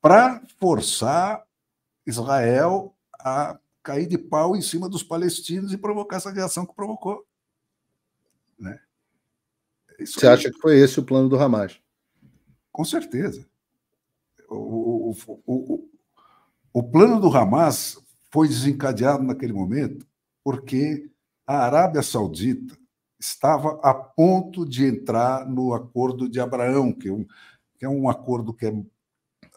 para forçar Israel a cair de pau em cima dos palestinos e provocar essa reação que provocou. Né? É isso Você é... acha que foi esse o plano do Hamas? Com certeza. O, o, o, o plano do Hamas foi desencadeado naquele momento porque a Arábia Saudita estava a ponto de entrar no Acordo de Abraão, que é um, que é um acordo que é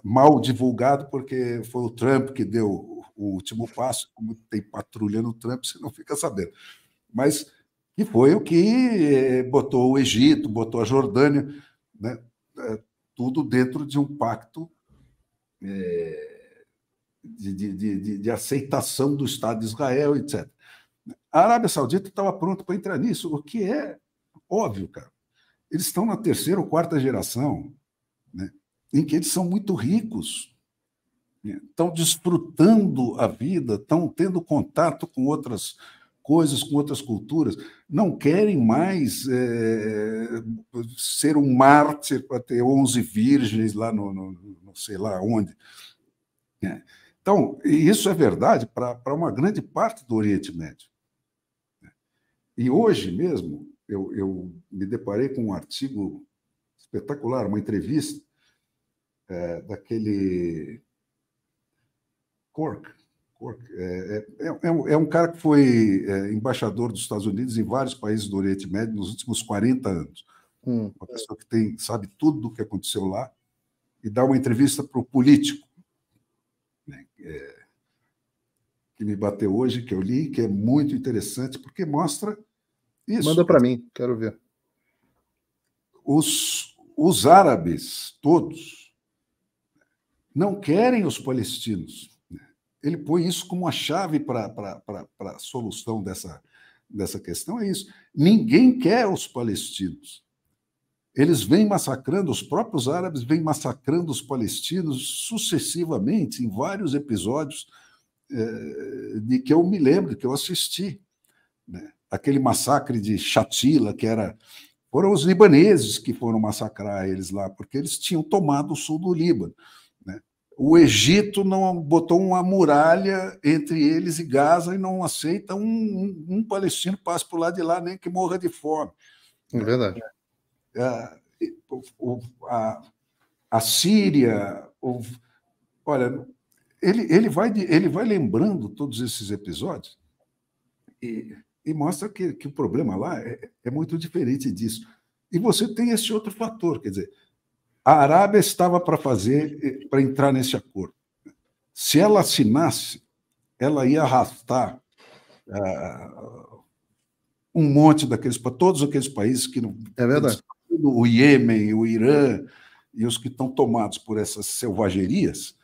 mal divulgado, porque foi o Trump que deu o último passo, como tem patrulha no Trump, você não fica sabendo. Mas e foi o que eh, botou o Egito, botou a Jordânia, né? É, tudo dentro de um pacto eh, de, de, de, de aceitação do Estado de Israel, etc. A Arábia Saudita estava pronta para entrar nisso, o que é óbvio, cara. Eles estão na terceira ou quarta geração, né, em que eles são muito ricos, né, estão desfrutando a vida, estão tendo contato com outras coisas, com outras culturas, não querem mais é, ser um mártir para ter 11 virgens lá no, no, no sei lá onde. Né. Então, isso é verdade para uma grande parte do Oriente Médio. E hoje mesmo, eu, eu me deparei com um artigo espetacular, uma entrevista é, daquele Cork. Cork é, é, é, é, é um cara que foi é, embaixador dos Estados Unidos em vários países do Oriente Médio nos últimos 40 anos. Hum. Uma pessoa que tem, sabe tudo do que aconteceu lá e dá uma entrevista para o político. Né, é, que me bateu hoje, que eu li, que é muito interessante, porque mostra isso. Manda para mim, quero ver. Os, os árabes, todos, não querem os palestinos. Né? Ele põe isso como uma chave para a solução dessa, dessa questão: é isso. Ninguém quer os palestinos. Eles vêm massacrando, os próprios árabes vêm massacrando os palestinos sucessivamente, em vários episódios de que eu me lembro, que eu assisti. Né? Aquele massacre de Chatila, que era. Foram os libaneses que foram massacrar eles lá, porque eles tinham tomado o sul do Líbano. Né? O Egito não botou uma muralha entre eles e Gaza e não aceita um, um, um palestino passe por lá de lá, nem que morra de fome. É verdade. A, é, é, a, a Síria. O, olha, ele, ele, vai, ele vai lembrando todos esses episódios e, e mostra que, que o problema lá é, é muito diferente disso. E você tem esse outro fator, quer dizer, a Arábia estava para fazer, eh, para entrar nesse acordo. Se ela assinasse, ela ia arrastar uh, um monte daqueles, para todos aqueles países que não. É verdade. O Iêmen, o Irã e os que estão tomados por essas selvagerias,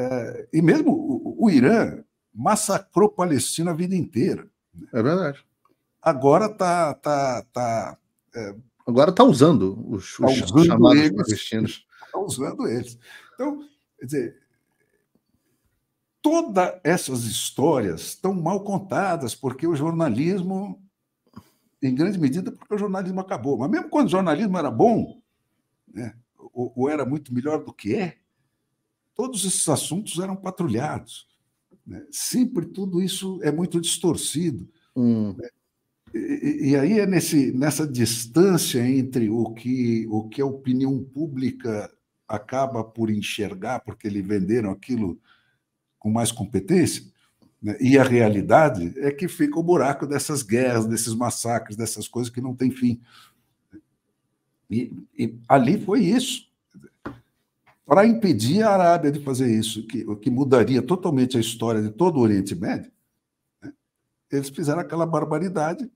é, e mesmo o, o, Irã massacrou Palestina a vida inteira. Né? É verdade. Agora está. Tá, tá, é, Agora está usando os, tá usando chamados eles, palestinos. Está usando eles. Então, quer dizer, todas essas histórias estão mal contadas, porque o jornalismo, em grande medida, porque o jornalismo acabou. Mas mesmo quando o jornalismo era bom, né, ou, ou era muito melhor do que é, todos esses assuntos eram patrulhados. Né? Sempre tudo isso é muito distorcido. Hum. Né? E, e, aí é nesse, nessa distância entre o que, o que a opinião pública acaba por enxergar, porque eles venderam aquilo com mais competência, né? e a realidade é que fica o buraco dessas guerras, desses massacres, dessas coisas que não têm fim. E, e ali foi isso para impedir a Arábia de fazer isso, que, o que mudaria totalmente a história de todo o Oriente Médio, né? eles fizeram aquela barbaridade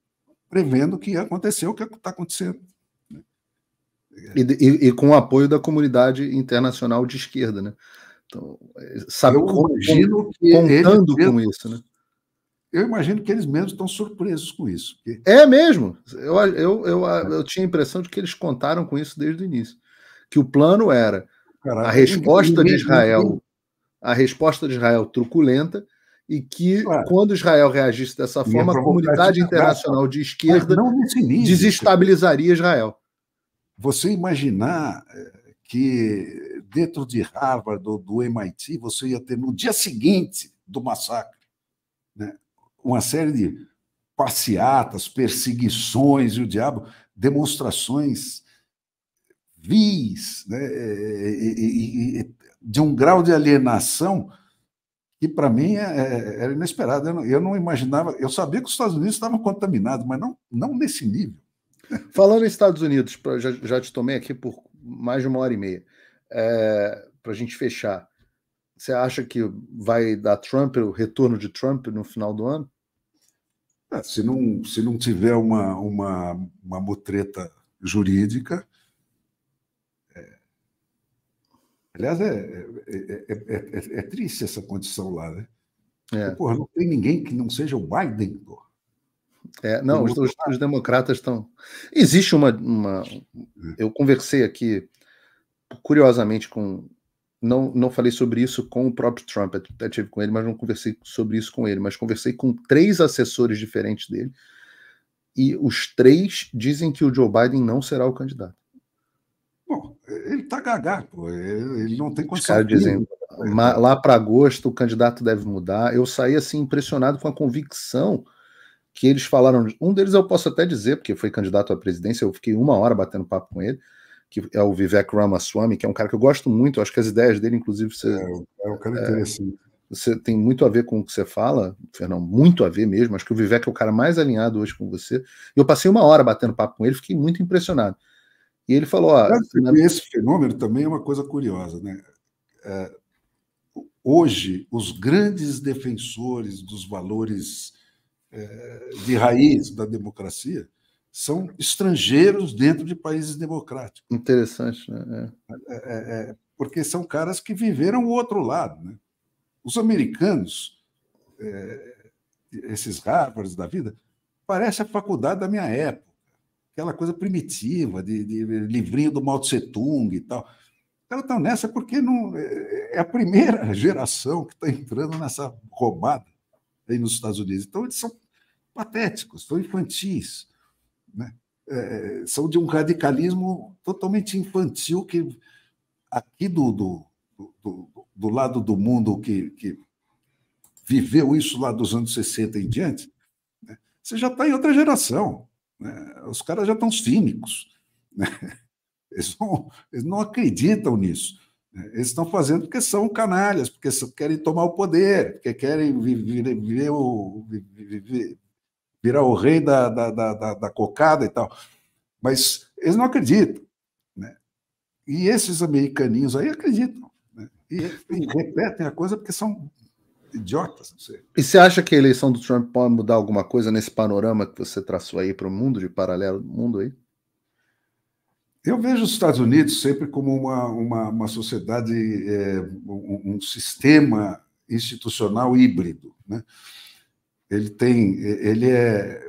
prevendo que ia acontecer o que está acontecendo. Né? E, e, e, com o apoio da comunidade internacional de esquerda, né? Então, é, sabe, eu imagino que contando com isso, né? Eu imagino que eles mesmos estão surpresos com isso. É mesmo. Eu, eu, eu, eu tinha a impressão de que eles contaram com isso desde o início. Que o plano era Caraca, a resposta de Israel, assim a resposta de Israel truculenta, e que quando Israel reagisse dessa forma, a comunidade internacional de esquerda nível, desestabilizaria Israel. Você imaginar é, que dentro de Harvard ou do MIT você ia ter no dia seguinte do massacre né, uma série de passeatas, perseguições e o diabo, demonstrações vis, né, e, é, e, é, é, de um grau de alienação que para mim é, era inesperado. Eu não, eu não, imaginava, eu sabia que os Estados Unidos estavam contaminados, mas não, não nesse nível. Falando em Estados Unidos, pra, já, já, te tomei aqui por mais de uma hora e meia, é, para a gente fechar. Você acha que vai dar Trump, o retorno de Trump no final do ano? É, se, não, se não tiver uma, uma, uma mutreta jurídica, Aliás, é é é, é, é, é, triste essa condição lá, né? É. Porra, não tem ninguém que não seja o Biden, porra. É, não, os, os, os, democratas estão. Existe uma, uma, Eu conversei aqui, curiosamente, com. Não, não falei sobre isso com o próprio Trump, até tive com ele, mas não conversei sobre isso com ele. Mas conversei com três assessores diferentes dele, e os três dizem que o Joe Biden não será o candidato ele tá gagá, pô. Ele, não tem condição. Os dizendo, lá para agosto o candidato deve mudar. Eu saí assim impressionado com a convicção que eles falaram. Um deles eu posso até dizer, porque foi candidato à presidência, eu fiquei uma hora batendo papo com ele, que é o Vivek Ramaswamy, que é um cara que eu gosto muito, acho que as ideias dele, inclusive, você. É, é um é cara é, interessante. você tem muito a ver com o que você fala, Fernando, muito a ver mesmo. Acho que o Vivek é o cara mais alinhado hoje com você. Eu passei uma hora batendo papo com ele, fiquei muito impressionado. E ele falou: ah, Esse fenômeno também é uma coisa curiosa, né? É, hoje, os grandes defensores dos valores é, de raiz da democracia são estrangeiros dentro de países democráticos. Interessante, né? É. é, é, é porque são caras que viveram o outro lado, né? Os americanos, esses Harvards da vida, parece a faculdade da minha época aquela coisa primitiva, de, de livrinho do Mao Tse Tung e tal. Elas estão tá nessa porque não, é, é a primeira geração que está entrando nessa roubada aí nos Estados Unidos. Então, eles são patéticos, são infantis, né? É, são de um radicalismo totalmente infantil que aqui do, do, do, do lado do mundo que, que, viveu isso lá dos anos 60 em diante, né? você já está em outra geração. Né? Os caras já estão cínicos. Né? Eles, não, eles não acreditam nisso. Né? Eles estão fazendo porque são canalhas, porque querem tomar o poder, porque querem virar o rei da, da, da, da, cocada e tal. Mas eles não acreditam. Né? E esses americaninhos aí acreditam. Né? E, e repetem a coisa porque são idiotas. Não sei. E você acha que a eleição do Trump pode mudar alguma coisa nesse panorama que você traçou aí para o mundo, de paralelo do mundo aí? Eu vejo os Estados Unidos sempre como uma, uma, uma sociedade, é, um, um, sistema institucional híbrido. Né? Ele, tem, ele é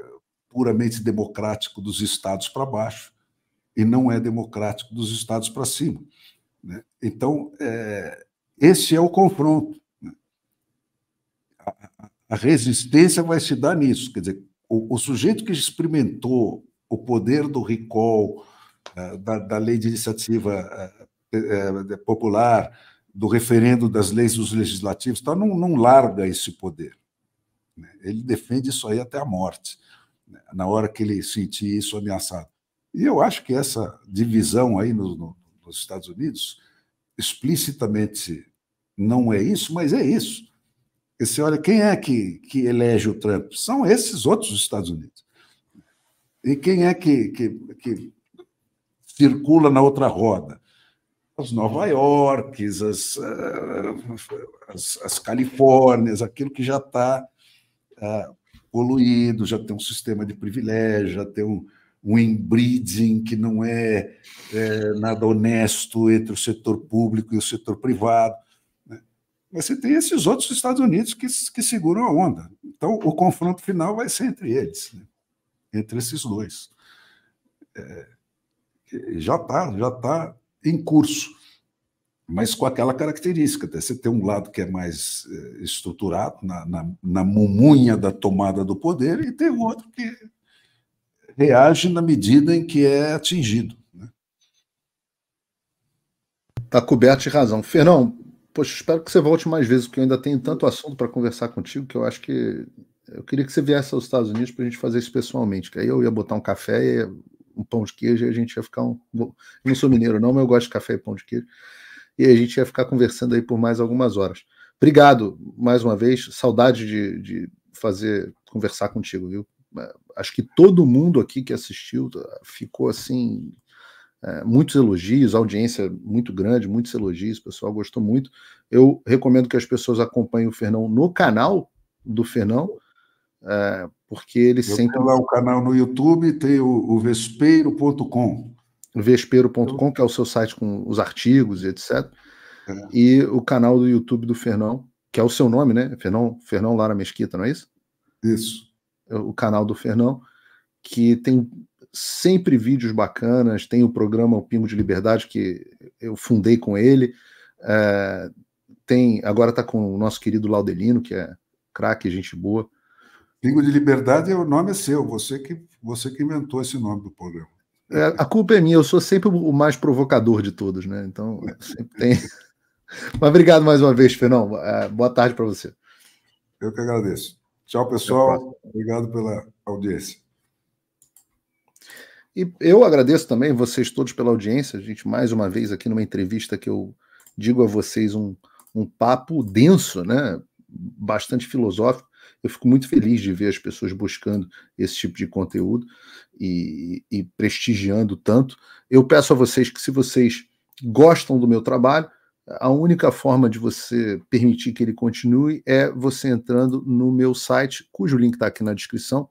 puramente democrático dos estados para baixo e não é democrático dos estados para cima. Né? Então, é, esse é o confronto. A resistência vai se dar nisso. Quer dizer, o, o sujeito que experimentou o poder do recall, eh, da, da lei de iniciativa eh, eh, popular, do referendo das leis dos legislativos, tá, não, não larga esse poder. Né? Ele defende isso aí até a morte, né? na hora que ele sentir isso ameaçado. E eu acho que essa divisão aí no, no, nos Estados Unidos, explicitamente não é isso, mas é isso. Porque você olha, quem é que, que elege o Trump? São esses outros Estados Unidos. E quem é que, que, que circula na outra roda? As Nova Yorks, as, as, as Califórnias, aquilo que já está uh, eh, poluído, já tem um sistema de privilégio, já tem um, um inbreeding que não é, é nada honesto entre o setor público e o setor privado você tem esses outros Estados Unidos que, que seguram a onda. Então, o confronto final vai ser entre eles, né? entre esses dois. É, já está já tá em curso, mas com aquela característica: tá? você tem um lado que é mais é, estruturado, na, na, na mumunha da tomada do poder, e tem outro que reage na medida em que é atingido. Está né? Tá coberto de razão. Fernão, Poxa, espero que você volte mais vezes, porque eu ainda tenho tanto assunto para conversar contigo que eu acho que eu queria que você viesse aos Estados Unidos para a gente fazer isso pessoalmente. Que aí eu ia botar um café e um pão de queijo e a gente ia ficar um. Eu não sou mineiro, não, mas eu gosto de café e pão de queijo. E a gente ia ficar conversando aí por mais algumas horas. Obrigado mais uma vez. Saudade de, de fazer conversar contigo, viu? Acho que todo mundo aqui que assistiu ah, ficou assim é, muitos elogios, audiência muito grande, muitos elogios, o pessoal gostou muito. Eu recomendo que as pessoas acompanhem o Fernão no canal do Fernão, é, porque ele eu sempre. Tem lá o canal no YouTube, tem o, o vespeiro.com. Vespeiro.com, que é o seu site com os artigos e etc. É. E o canal do YouTube do Fernão, que é o seu nome, né? Fernão, Fernão Lara Mesquita, não é isso? Isso. É o canal do Fernão, que tem sempre vídeos bacanas, tem o programa O Pingo de Liberdade, que eu fundei com ele. É, tem Agora está com o nosso querido Laudelino, que é craque, gente boa. Pingo de Liberdade é o nome é seu, você que, você que inventou esse nome do programa. É, a culpa é minha, eu sou sempre o mais provocador de todos, né? Então, sempre tem. Mas obrigado mais uma vez, Fernão. É, boa tarde para você. Eu que agradeço. Tchau, pessoal. Obrigado pela audiência. E eu agradeço também vocês todos pela audiência. A gente, mais uma vez, aqui numa entrevista que eu digo a vocês um, um papo denso, né? bastante filosófico. Eu fico muito feliz de ver as pessoas buscando esse tipo de conteúdo e, e prestigiando tanto. Eu peço a vocês que, se vocês gostam do meu trabalho, a única forma de você permitir que ele continue é você entrando no meu site, cujo link está aqui na descrição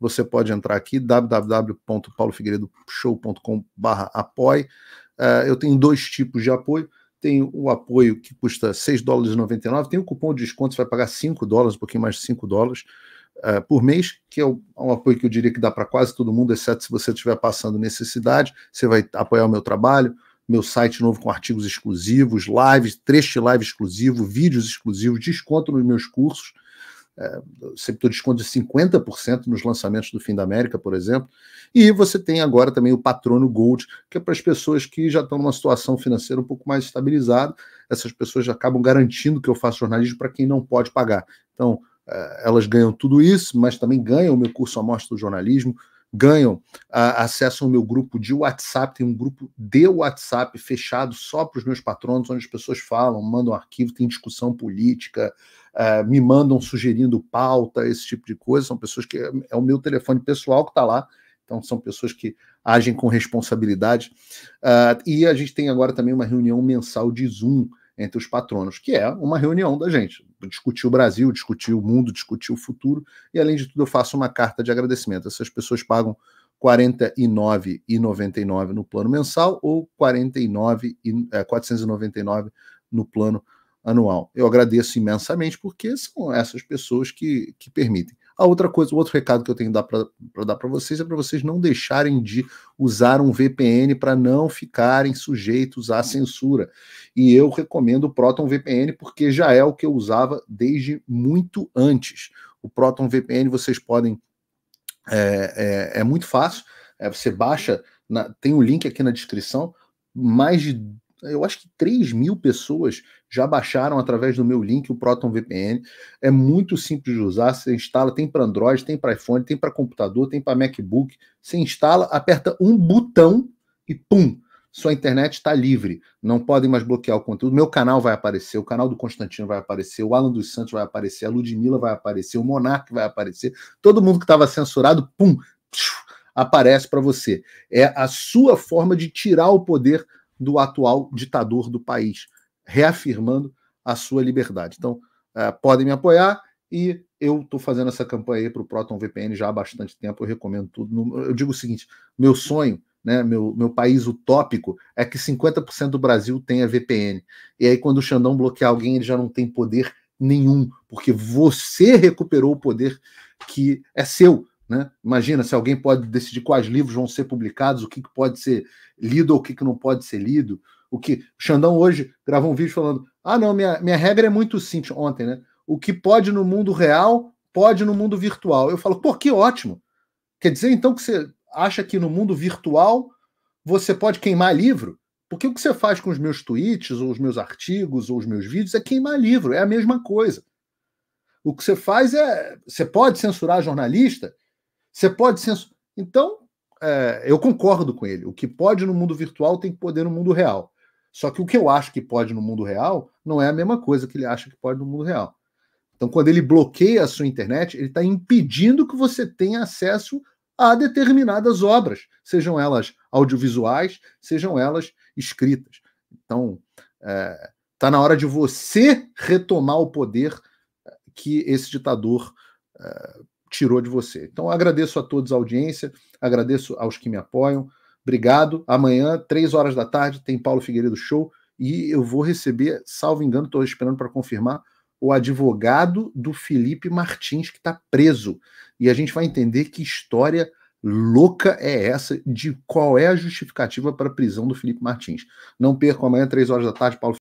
você pode entrar aqui, www.paulofigueiredoshow.com.br apoie. Uh, eu tenho dois tipos de apoio. Tem o apoio que custa 6 dólares e 99, tem o cupom de desconto, você vai pagar 5 dólares, um pouquinho mais de 5 dólares uh, por mês, que é, é um apoio que eu diria que dá para quase todo mundo, exceto se você estiver passando necessidade, você vai apoiar o meu trabalho, meu site novo com artigos exclusivos, lives, trecho de live exclusivo, vídeos exclusivos, desconto nos meus cursos é, sempre desconto de 50% nos lançamentos do Fim da América, por exemplo. E você tem agora também o Patrono Gold, que é para as pessoas que já estão numa situação financeira um pouco mais estabilizada. Essas pessoas já acabam garantindo que eu faço jornalismo para quem não pode pagar. Então, é, elas ganham tudo isso, mas também ganham o meu curso Amostra mostra do jornalismo, ganham ah, acesso ao meu grupo de WhatsApp, tem um grupo de WhatsApp fechado só para os meus patronos, onde as pessoas falam, mandam arquivo, tem discussão política, uh, me mandam sugerindo pauta, esse tipo de coisa. São pessoas que é, o meu telefone pessoal que está lá. Então, são pessoas que agem com responsabilidade. Uh, e a gente tem agora também uma reunião mensal de Zoom, entre os patronos, que é uma reunião da gente. Discutir o Brasil, discutir o mundo, discutir o futuro. E, além de tudo, eu faço uma carta de agradecimento. Essas pessoas pagam R$ 49,99 no plano mensal ou R$ 499 eh, no plano anual. Eu agradeço imensamente, porque são essas pessoas que, que permitem. A outra coisa, o outro recado que eu tenho para dar para vocês é para vocês não deixarem de usar um VPN para não ficarem sujeitos à censura. E eu recomendo o Proton VPN porque já é o que eu usava desde muito antes. O Proton VPN vocês podem. É, é, é muito fácil. É, você baixa, na, tem o um link aqui na descrição mais de eu acho que 3 mil pessoas já baixaram através do meu link o Proton VPN. É muito simples de usar. Você instala, tem para Android, tem para iPhone, tem para computador, tem para MacBook. Você instala, aperta um botão e pum! Sua internet está livre. Não podem mais bloquear o conteúdo. Meu canal vai aparecer, o canal do Constantino vai aparecer, o Alan dos Santos vai aparecer, a Ludmilla vai aparecer, o Monarque vai aparecer. Todo mundo que estava censurado, pum! aparece para você. É a sua forma de tirar o poder do atual ditador do país, reafirmando a sua liberdade. Então, eh, podem me apoiar e eu estou fazendo essa campanha aí para o Proton VPN já há bastante tempo, eu recomendo tudo. Eu digo o seguinte: meu sonho, né, meu, meu país utópico, é que 50% do Brasil tenha VPN. E aí, quando o Xandão bloquear alguém, ele já não tem poder nenhum, porque você recuperou o poder que é seu. Né? Imagina se alguém pode decidir quais livros vão ser publicados, o que, que pode ser lido ou o que, que não pode ser lido. O que Xandão hoje gravou um vídeo falando: ah, não, minha, minha regra é muito simples. Ontem, né? O que pode no mundo real, pode no mundo virtual. Eu falo, pô, que ótimo. Quer dizer, então, que você acha que no mundo virtual você pode queimar livro? Porque o que você faz com os meus tweets, ou os meus artigos, ou os meus vídeos é queimar livro, é a mesma coisa. O que você faz é. Você pode censurar jornalista? Você pode censurar. Então, é, eu concordo com ele. O que pode no mundo virtual tem que poder no mundo real. Só que o que eu acho que pode no mundo real não é a mesma coisa que ele acha que pode no mundo real. Então, quando ele bloqueia a sua internet, ele está impedindo que você tenha acesso a determinadas obras, sejam elas audiovisuais, sejam elas escritas. Então, está é, tá na hora de você retomar o poder que esse ditador é, tirou de você. Então, agradeço a todos a audiência, agradeço aos que me apoiam. Obrigado. Amanhã, três horas da tarde, tem Paulo Figueiredo Show e eu vou receber, salvo engano, estou esperando para confirmar, o advogado do Felipe Martins, que está preso. E a gente vai entender que história louca é essa, de qual é a justificativa para a prisão do Felipe Martins. Não percam amanhã, três horas da tarde, Paulo